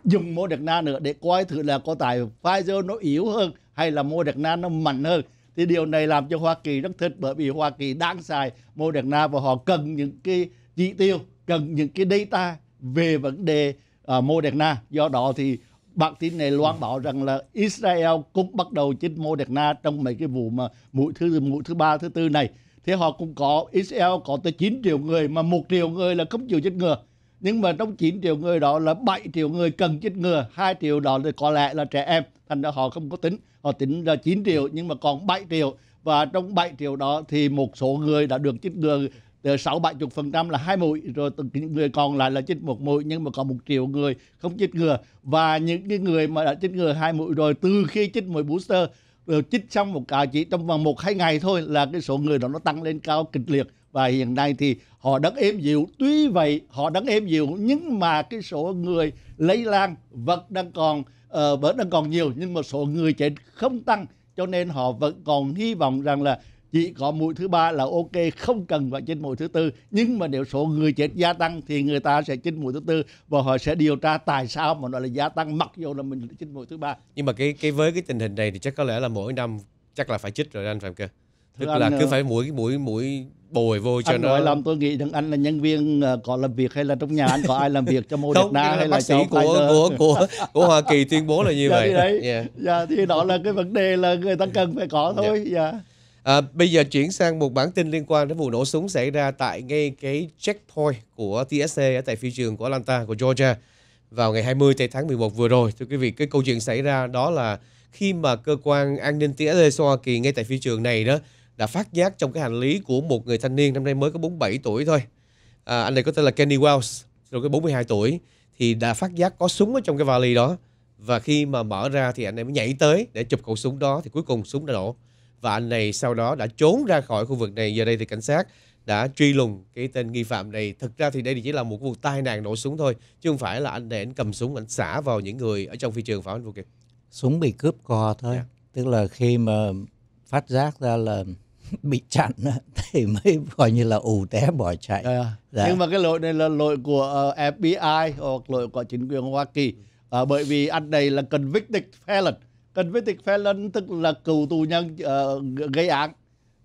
dùng Moderna nữa để coi thử là có tài Pfizer nó yếu hơn hay là Moderna nó mạnh hơn thì điều này làm cho Hoa Kỳ rất thích bởi vì Hoa Kỳ đang xài Moderna và họ cần những cái chỉ tiêu cần những cái data về vấn đề uh, Moderna do đó thì bản tin này loan ừ. báo rằng là Israel cũng bắt đầu chích Moderna trong mấy cái vụ mà mũi thứ mũi thứ ba thứ tư này thì họ cũng có Israel có tới 9 triệu người mà một triệu người là không chịu chích ngừa nhưng mà trong 9 triệu người đó là 7 triệu người cần chích ngừa, 2 triệu đó thì có lẽ là trẻ em, thành ra họ không có tính, họ tính là 9 triệu nhưng mà còn 7 triệu và trong 7 triệu đó thì một số người đã được chích ngừa từ bảy chục phần trăm là hai mũi rồi từ những người còn lại là chích một mũi nhưng mà còn một triệu người không chích ngừa và những cái người mà đã chích ngừa hai mũi rồi từ khi chích mũi booster rồi chích xong một cả chỉ trong vòng một hai ngày thôi là cái số người đó nó tăng lên cao kịch liệt và hiện nay thì họ đang êm dịu tuy vậy họ đang êm dịu nhưng mà cái số người lây lan vẫn đang còn uh, vẫn đang còn nhiều nhưng mà số người chết không tăng cho nên họ vẫn còn hy vọng rằng là chỉ có mũi thứ ba là ok không cần phải chích mũi thứ tư nhưng mà nếu số người chết gia tăng thì người ta sẽ chích mũi thứ tư và họ sẽ điều tra tại sao mà nó là gia tăng mặc dù là mình chích mũi thứ ba nhưng mà cái cái với cái tình hình này thì chắc có lẽ là mỗi năm chắc là phải chích rồi anh phạm cơ tức là cứ ờ, phải mũi mũi mũi bồi vô cho anh nó nói làm tôi nghĩ rằng anh là nhân viên ờ, có làm việc hay là trong nhà anh có ai làm việc cho *laughs* Moderna hay là bác sĩ của, của, của của của Hoa Kỳ tuyên bố là như vậy *laughs* dạ, thì, đấy. Yeah. Dạ, thì đó là cái vấn đề là người ta cần phải có dạ. thôi dạ. Yeah. À, bây giờ chuyển sang một bản tin liên quan đến vụ nổ súng xảy ra tại ngay cái checkpoint của TSA ở tại phi trường của Atlanta của Georgia vào ngày 20 tháng 11 vừa rồi. Thưa quý vị, cái câu chuyện xảy ra đó là khi mà cơ quan an ninh TSA Hoa Kỳ ngay tại phi trường này đó đã phát giác trong cái hành lý của một người thanh niên năm nay mới có 47 tuổi thôi. À, anh này có tên là Kenny Wells, rồi cái 42 tuổi thì đã phát giác có súng ở trong cái vali đó và khi mà mở ra thì anh em mới nhảy tới để chụp khẩu súng đó thì cuối cùng súng đã nổ và anh này sau đó đã trốn ra khỏi khu vực này giờ đây thì cảnh sát đã truy lùng cái tên nghi phạm này thực ra thì đây chỉ là một vụ tai nạn nổ súng thôi chứ không phải là anh này anh cầm súng anh xả vào những người ở trong phi trường phải không anh Vũ Kiệt súng bị cướp cò thôi yeah. Dạ. tức là khi mà phát giác ra là *laughs* bị chặn *laughs* thì mới gọi như là ù té bỏ chạy à, dạ. nhưng mà cái lỗi này là lỗi của ờ, FBI hoặc lỗi của chính quyền Hoa Kỳ à, bởi vì anh này là convicted felon convicted felon tức là cựu tù nhân uh, gây án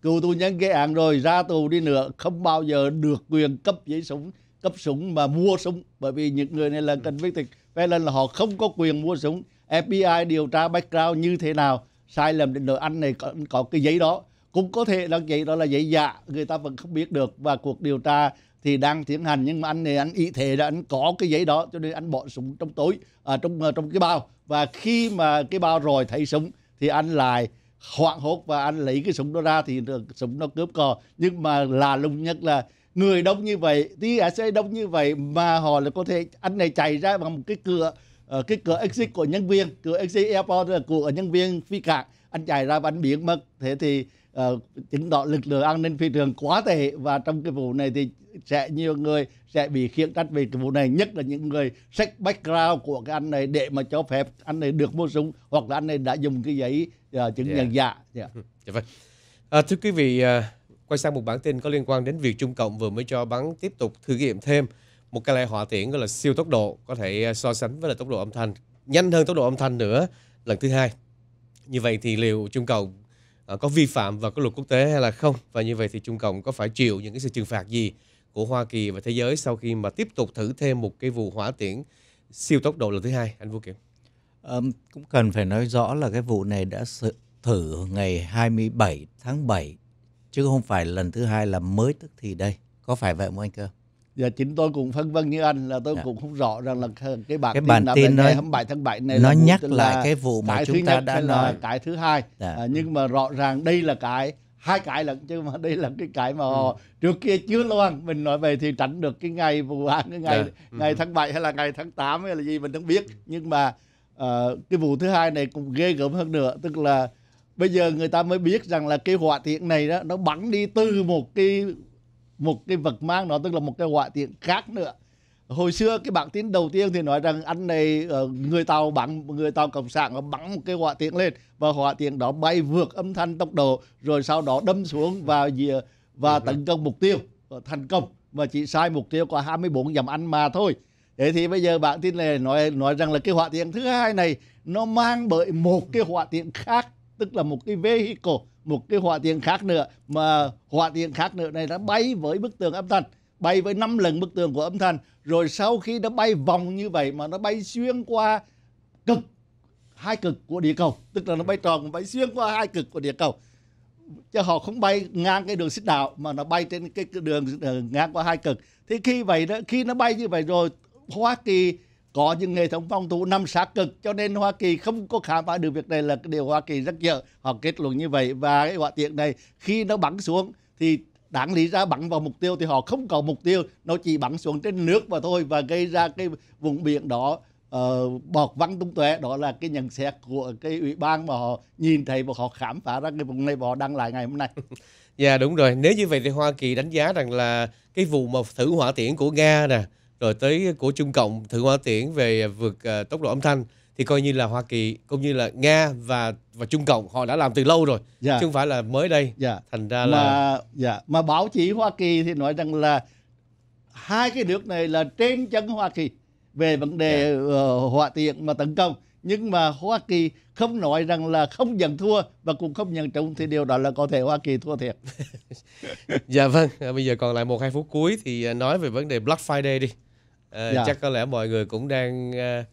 cựu tù nhân gây án rồi ra tù đi nữa không bao giờ được quyền cấp giấy súng cấp súng mà mua súng bởi vì những người này là convicted felon là họ không có quyền mua súng FBI điều tra background như thế nào sai lầm đến nỗi anh này có, có cái giấy đó cũng có thể là giấy đó là giấy dạ người ta vẫn không biết được và cuộc điều tra thì đang tiến hành nhưng mà anh này anh y thể là anh có cái giấy đó cho nên anh bỏ súng trong tối à, trong à, trong cái bao và khi mà cái bao rồi thấy súng thì anh lại hoảng hốt và anh lấy cái súng đó ra thì súng nó cướp cò nhưng mà là lùng nhất là người đông như vậy tí sẽ đông như vậy mà họ là có thể anh này chạy ra bằng một cái cửa ờ, cái cửa exit của nhân viên cửa exit airport là của nhân viên phi cảng anh chạy ra và anh biến mất thế thì chính ờ, chứng lực lượng an ninh phi trường quá tệ và trong cái vụ này thì sẽ nhiều người sẽ bị khiển trách về cái vụ này nhất là những người sách background của cái anh này để mà cho phép anh này được mua súng hoặc là anh này đã dùng cái giấy uh, chứng yeah. nhận dạ. giả. Yeah. Dạ. *laughs* dạ vâng. Ờ, thưa quý vị, à, quay sang một bản tin có liên quan đến việc Trung Cộng vừa mới cho bắn tiếp tục thử nghiệm thêm một cái loại hỏa tiễn gọi là siêu tốc độ có thể so sánh với là tốc độ âm thanh nhanh hơn tốc độ âm thanh nữa lần thứ hai. Như vậy thì liệu Trung Cầu Ờ, có vi phạm vào cái luật quốc tế hay là không và như vậy thì Trung Cộng có phải chịu những cái sự trừng phạt gì của Hoa Kỳ và thế giới sau khi mà tiếp tục thử thêm một cái vụ hỏa tiễn siêu tốc độ lần thứ hai anh Vũ Kiểm um, cũng cần phải nói rõ là cái vụ này đã thử ngày 27 tháng 7 chứ không phải lần thứ hai là mới tức thì đây có phải vậy không anh cơ Dạ chính tôi cũng phân vân như anh là tôi dạ. cũng không rõ rằng là cái bản, cái bản tin, tin nói, ngày 27 tháng 7 này nó nhắc lại cái vụ mà cái chúng ta đã nói cái thứ hai dạ. à, nhưng mà rõ ràng đây là cái hai cái lần chứ mà đây là cái cái mà ừ. trước kia chưa loan mình nói về thì tránh được cái ngày vụ án cái ngày dạ. ừ. ngày tháng 7 hay là ngày tháng 8 hay là gì mình không biết nhưng mà uh, cái vụ thứ hai này cũng ghê gớm hơn nữa tức là bây giờ người ta mới biết rằng là cái hỏa thiện này đó nó bắn đi từ một cái một cái vật mang nó tức là một cái họa tiện khác nữa hồi xưa cái bản tin đầu tiên thì nói rằng anh này ờ, người tàu bắn người tàu cộng sản nó bắn một cái hỏa tiễn lên và hỏa tiễn đó bay vượt âm thanh tốc độ rồi sau đó đâm xuống vào dìa và tấn công mục tiêu ờ, thành công và chỉ sai mục tiêu có 24 dặm anh mà thôi thế thì bây giờ bản tin này nói nói rằng là cái hỏa tiễn thứ hai này nó mang bởi một cái hỏa tiễn khác tức là một cái vehicle một cái họa tiền khác nữa mà họa tiền khác nữa này đã bay với bức tường âm thanh bay với năm lần bức tường của âm thanh rồi sau khi nó bay vòng như vậy mà nó bay xuyên qua cực hai cực của địa cầu tức là nó bay tròn mà bay xuyên qua hai cực của địa cầu cho họ không bay ngang cái đường xích đạo mà nó bay trên cái đường, ngang qua hai cực thế khi vậy đó khi nó bay như vậy rồi Hoa Kỳ có những hệ thống phòng thủ nằm sát cực cho nên Hoa Kỳ không có khám phá được việc này là điều Hoa Kỳ rất dở họ kết luận như vậy và cái hỏa tiễn này khi nó bắn xuống thì đáng lý ra bắn vào mục tiêu thì họ không có mục tiêu nó chỉ bắn xuống trên nước và thôi và gây ra cái vùng biển đó uh, bọt văng tung tóe đó là cái nhận xét của cái ủy ban mà họ nhìn thấy và họ khám phá ra cái vùng này và họ đăng lại ngày hôm nay *laughs* dạ đúng rồi nếu như vậy thì hoa kỳ đánh giá rằng là cái vụ mà thử hỏa tiễn của nga nè rồi tới của Trung Cộng thử hóa tiễn về vượt uh, tốc độ âm thanh thì coi như là Hoa Kỳ cũng như là Nga và và Trung Cộng họ đã làm từ lâu rồi yeah. Dạ. chứ không phải là mới đây yeah. Dạ. thành ra là mà, dạ, yeah. mà báo chí Hoa Kỳ thì nói rằng là hai cái nước này là trên chân Hoa Kỳ về vấn đề yeah. uh, ờ, hỏa tiện mà tấn công nhưng mà Hoa Kỳ không nói rằng là không nhận thua và cũng không nhận trúng thì điều đó là có thể Hoa Kỳ thua thiệt. *laughs* dạ vâng, à, bây giờ còn lại một hai phút cuối thì à, nói về vấn đề Black Friday đi à, chắc có lẽ mọi người cũng đang à,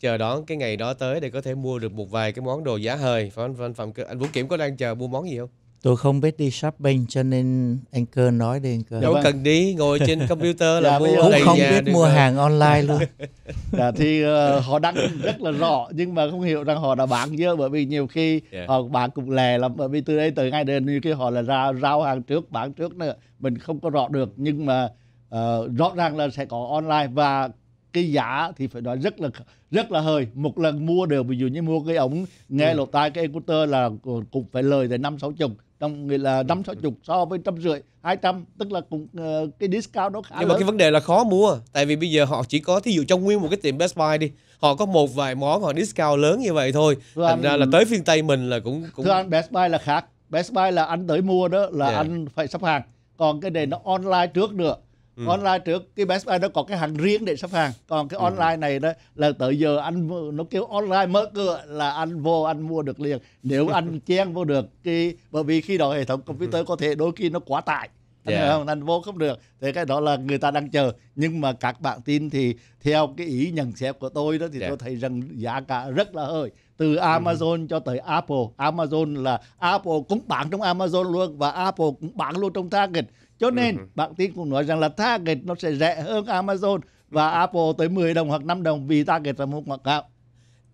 chờ đón cái ngày đó tới để có thể mua được một vài cái món đồ giá hời phải không anh phạm anh vũ kiểm có đang chờ mua món gì không tôi không biết đi shopping cho nên anh cơ nói đi anh cơ đâu dạ vâng. cần đi ngồi trên *laughs* computer là dạ, mua cũng không biết mua rồi. hàng online luôn *laughs* dạ thì uh, họ đăng rất là rõ nhưng mà không hiểu rằng họ đã bán chưa bởi vì nhiều khi yeah. Dạ. họ bán cũng lè lắm bởi vì từ đây từ ngay đến như khi họ là ra rao hàng trước bán trước nữa mình không có rõ được nhưng mà uh, rõ ràng là sẽ có online và cái giá thì phải nói rất là rất là hơi một lần mua được ví dụ như mua cái ống nghe ừ. lỗ tai cái ecuter là cũng phải lời tới năm sáu chục trong người là năm sáu chục so với trăm rưỡi hai trăm tức là cũng uh, cái discount đó khá nhưng lớn. mà cái vấn đề là khó mua tại vì bây giờ họ chỉ có thí dụ trong nguyên một cái tiệm Best Buy đi họ có một vài món họ discount lớn như vậy thôi thưa thành anh, ra là tới phiên tây mình là cũng cũng thưa anh Best Buy là khác Best Buy là anh tới mua đó là yeah. anh phải sắp hàng còn cái này nó online trước nữa ừ. online trước cái Best Buy nó có cái hàng riêng để sắp hàng còn cái ừ. online này đó là tới giờ anh nó kêu online mở cửa là anh vô anh mua được liền nếu *laughs* anh chen vô được cái bởi vì khi đó hệ thống computer ừ. có thể đôi khi nó quá tải yeah. không? anh vô không được thì cái đó là người ta đang chờ nhưng mà các bạn tin thì theo cái ý nhận xét của tôi đó thì yeah. tôi thấy rằng giá cả rất là hơi từ Amazon ừ. cho tới Apple Amazon là Apple cũng bán trong Amazon luôn và Apple cũng bán luôn trong Target cho nên uh-huh. Ừ bản tin cũng nói rằng là target nó sẽ rẻ hơn Amazon và ừ Apple tới 10 đồng hoặc 5 đồng vì target là một quảng cáo.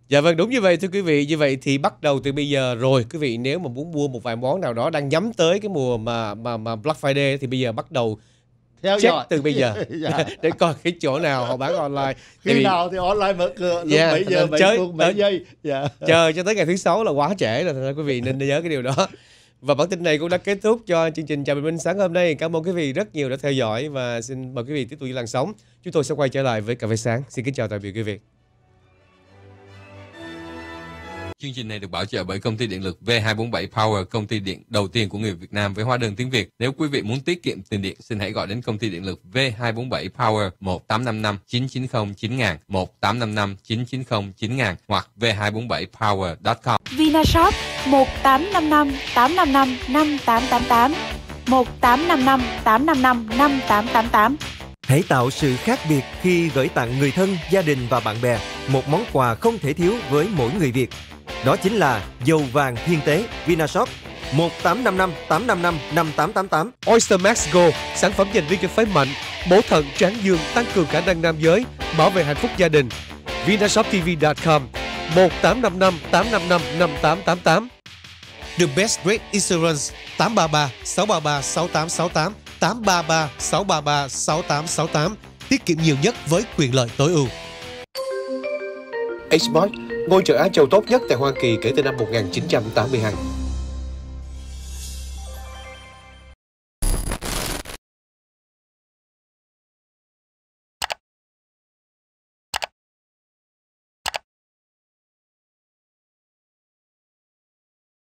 Dạ vâng đúng như vậy thưa quý vị Như vậy thì bắt đầu từ bây giờ rồi Quý vị nếu mà muốn mua một vài món nào đó Đang nhắm tới cái mùa mà mà mà Black Friday Thì bây giờ bắt đầu theo check dõi. từ bây giờ *laughs* dạ. *laughs* để coi cái chỗ nào họ bán online khi vì... nào thì online mở cửa lúc dạ, yeah, 7 giờ chơi, phút 7 giây dạ. chờ cho tới ngày thứ sáu là quá trễ rồi thành quý vị nên nhớ cái điều đó *laughs* Và bản tin này cũng đã kết thúc cho chương trình Chào Bình Minh sáng hôm nay. Cảm ơn quý vị rất nhiều đã theo dõi và xin mời quý vị tiếp tục giữ làn sóng. Chúng tôi sẽ quay trở lại với Cà phê sáng. Xin kính chào tạm biệt quý vị. Chương trình này được bảo trợ bởi công ty điện lực V247 Power, công ty điện đầu tiên của người Việt Nam với hóa đơn tiếng Việt. Nếu quý vị muốn tiết kiệm tiền điện, xin hãy gọi đến công ty điện lực V247 Power 1855 990 9000 1855 990 9000 hoặc v247power.com. Vinashop 1855 855 5888 1855 855 5888 Hãy tạo sự khác biệt khi gửi tặng người thân, gia đình và bạn bè một món quà không thể thiếu với mỗi người Việt. Đó chính là dầu vàng thiên tế Vinashop 1855 855 5888. Oyster Max Go, sản phẩm dành riêng cho phái mạnh, bổ thận, tráng dương, tăng cường khả năng nam giới, bảo vệ hạnh phúc gia đình. VinashopTV.com 1855 855 5888. The Best Rate Insurance 833 633 6868 833 633 6868 tiết kiệm nhiều nhất với quyền lợi tối ưu. Xbox, ngôi chợ Á Châu tốt nhất tại Hoa Kỳ kể từ năm 1982.